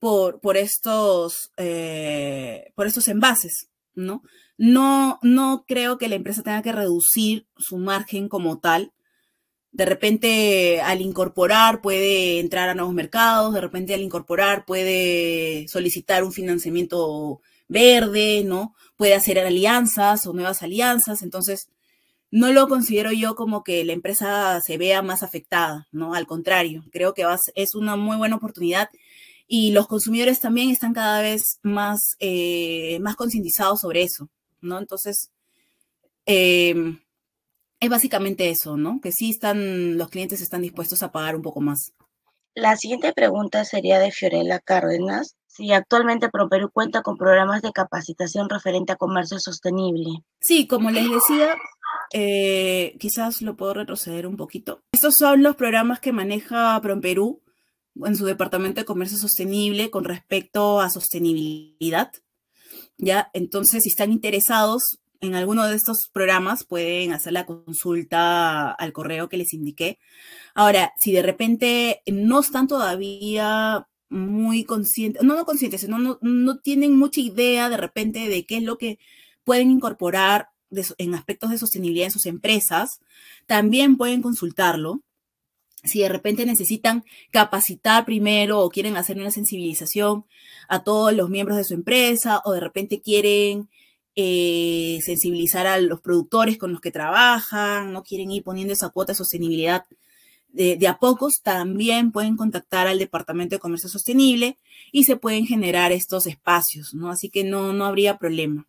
por, por, estos, eh, por estos envases, ¿no? ¿no? No creo que la empresa tenga que reducir su margen como tal. De repente, al incorporar, puede entrar a nuevos mercados, de repente, al incorporar, puede solicitar un financiamiento verde, ¿no? Puede hacer alianzas o nuevas alianzas, entonces no lo considero yo como que la empresa se vea más afectada, ¿no? Al contrario, creo que es una muy buena oportunidad y los consumidores también están cada vez más, eh, más concientizados sobre eso, ¿no? Entonces, em, es básicamente eso, ¿no? Que sí están, los clientes están dispuestos a pagar un poco más. La siguiente pregunta sería de Fiorella Cárdenas. Sí, actualmente ProPerú cuenta con programas de capacitación referente a comercio sostenible. Sí, como les decía, eh, quizás lo puedo retroceder un poquito. Estos son los programas que maneja ProPerú en su departamento de comercio sostenible con respecto a sostenibilidad. Ya, entonces, si están interesados en alguno de estos programas, pueden hacer la consulta al correo que les indiqué. Ahora, si de repente no están todavía muy conscientes, no, no conscientes, no, no, tienen mucha idea de repente de qué es lo que pueden incorporar en aspectos de sostenibilidad en sus empresas, también pueden consultarlo. Si de repente necesitan capacitar primero o quieren hacer una sensibilización a todos los miembros de su empresa o de repente quieren eh, sensibilizar a los productores con los que trabajan, no quieren ir poniendo esa cuota de sostenibilidad de, a pocos también pueden contactar al Departamento de Comercio Sostenible y se pueden generar estos espacios, ¿no? Así que no, no habría problema.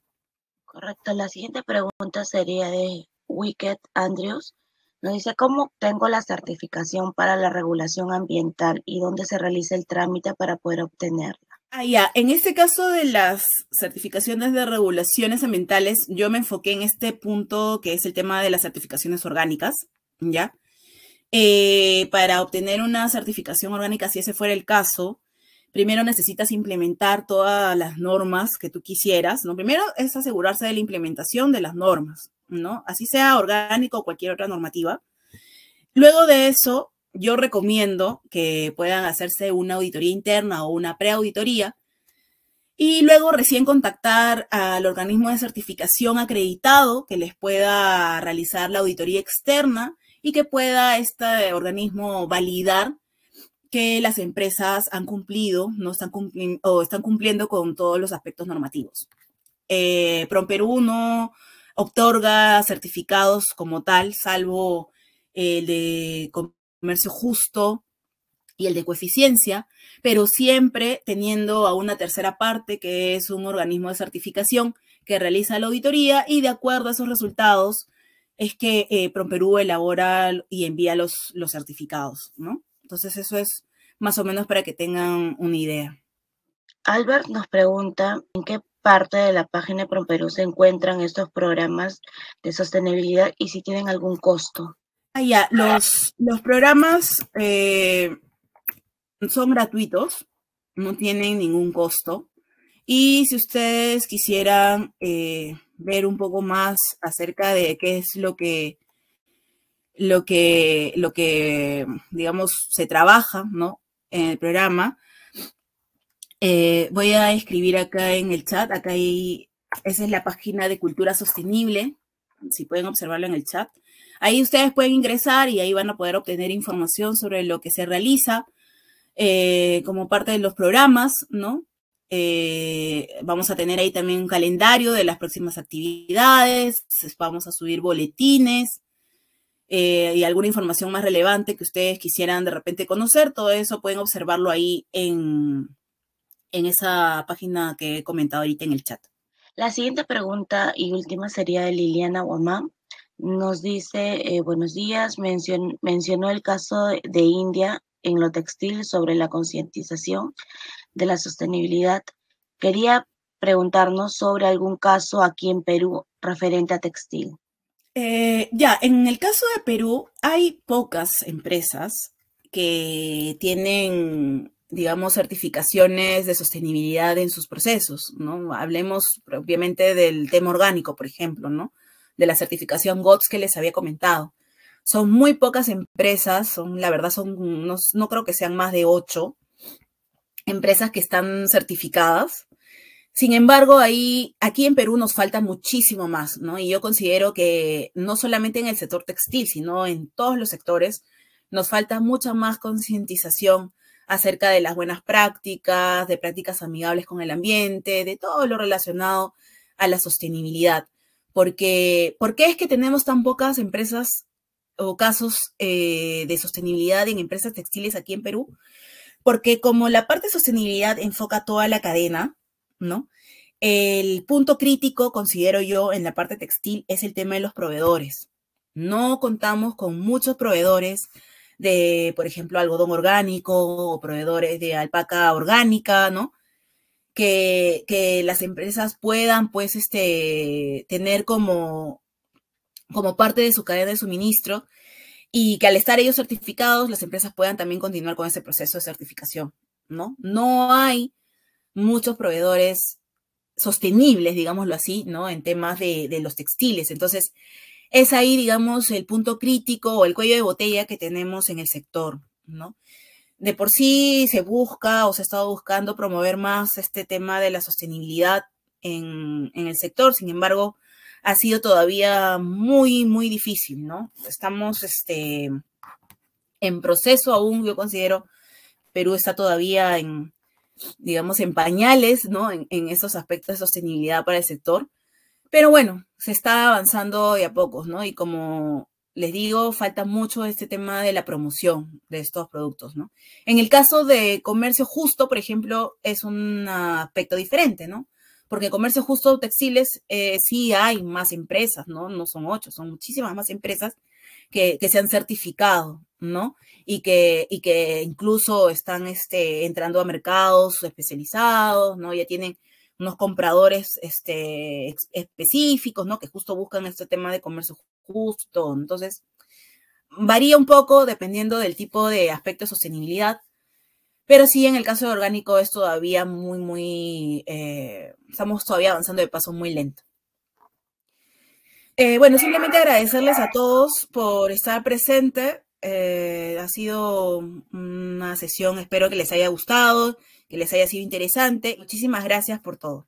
Correcto. La siguiente pregunta sería de Wicked Andrews. Nos dice, ¿cómo obtengo la certificación para la regulación ambiental y dónde se realiza el trámite para poder obtenerla? Ah, ya. En este caso de las certificaciones de regulaciones ambientales, yo me enfoqué en este punto que es el tema de las certificaciones orgánicas, ¿ya? Eh, para obtener una certificación orgánica, si ese fuera el caso, primero necesitas implementar todas las normas que tú quisieras, Lo Primero es asegurarse de la implementación de las normas, ¿no? Así sea orgánico o cualquier otra normativa. Luego de eso, yo recomiendo que puedan hacerse una auditoría interna o una pre-auditoría, y luego recién contactar al organismo de certificación acreditado que les pueda realizar la auditoría externa y que pueda este organismo validar que las empresas han cumplido no están o están cumpliendo con todos los aspectos normativos. Eh, Perú otorga certificados como tal, salvo el de comercio justo y el de coeficiencia, pero siempre teniendo a una tercera parte que es un organismo de certificación que realiza la auditoría y de acuerdo a esos resultados es que eh, PromPerú elabora y envía los, los certificados, ¿no? Entonces eso es más o menos para que tengan una idea. Albert nos pregunta en qué parte de la página de PromPerú se encuentran estos programas de sostenibilidad y si tienen algún costo. Ah, ya, los, los programas eh, son gratuitos, no tienen ningún costo. Y si ustedes quisieran eh, ver un poco más acerca de qué es lo que, lo que, lo que digamos, se trabaja ¿no? en el programa. Eh, voy a escribir acá en el chat, acá hay, esa es la página de Cultura Sostenible, si pueden observarlo en el chat. Ahí ustedes pueden ingresar y ahí van a poder obtener información sobre lo que se realiza eh, como parte de los programas, ¿no? Eh, vamos a tener ahí también un calendario de las próximas actividades, vamos a subir boletines eh, y alguna información más relevante que ustedes quisieran de repente conocer. Todo eso pueden observarlo ahí en, en esa página que he comentado ahorita en el chat. La siguiente pregunta y última sería de Liliana Guamán. Nos dice, eh, buenos días, mencionó el caso de India en lo textil sobre la concientización de la Sostenibilidad, quería preguntarnos sobre algún caso aquí en Perú referente a textil. Eh, ya, en el caso de Perú hay pocas empresas que tienen digamos, certificaciones de sostenibilidad en sus procesos, ¿no? Hablemos propiamente del tema orgánico, por ejemplo, ¿no? De la certificación GOTS que les había comentado. Son muy pocas empresas, son, la verdad, son no creo que sean más de ocho, empresas que están certificadas. Sin embargo, ahí, aquí en Perú nos falta muchísimo más, ¿no? Y yo considero que no solamente en el sector textil, sino en todos los sectores, nos falta mucha más concientización acerca de las buenas prácticas, de prácticas amigables con el ambiente, de todo lo relacionado a la sostenibilidad. Porque, ¿Por qué es que tenemos tan pocas empresas o casos eh, de sostenibilidad en empresas textiles aquí en Perú? porque como la parte de sostenibilidad enfoca toda la cadena, ¿no? El punto crítico, considero yo, en la parte textil es el tema de los proveedores. No contamos con muchos proveedores de, por ejemplo, algodón orgánico o proveedores de alpaca orgánica, ¿no? Que, que las empresas puedan, pues, este, tener como, como parte de su cadena de suministro y que al estar ellos certificados, las empresas puedan también continuar con ese proceso de certificación, ¿no? No hay muchos proveedores sostenibles, digámoslo así, ¿no? En temas de, los textiles. Entonces, es ahí, digamos, el punto crítico o el cuello de botella que tenemos en el sector, ¿no? De por sí se busca o se ha estado buscando promover más este tema de la sostenibilidad en el sector, sin embargo, ha sido todavía muy, muy difícil, ¿no? Estamos este, en proceso aún, yo considero, Perú está todavía en, digamos, en pañales, ¿no? En, estos aspectos de sostenibilidad para el sector. Pero bueno, se está avanzando y a pocos, ¿no? Y como les digo, falta mucho este tema de la promoción de estos productos, ¿no? En el caso de comercio justo, por ejemplo, es un aspecto diferente, ¿no? porque comercio justo textiles eh, sí hay más empresas, ¿no? No son ocho, son muchísimas más empresas que, que se han certificado, ¿no? Y que, y que incluso están este, entrando a mercados especializados, ¿no? Ya tienen unos compradores este, específicos, ¿no? Que justo buscan este tema de comercio justo. Entonces, varía un poco dependiendo del tipo de aspecto de sostenibilidad pero sí, en el caso de orgánico es todavía muy, muy, eh, estamos todavía avanzando de paso muy lento. Eh, bueno, simplemente agradecerles a todos por estar presente. Eh, ha sido una sesión, espero que les haya gustado, que les haya sido interesante. Muchísimas gracias por todo.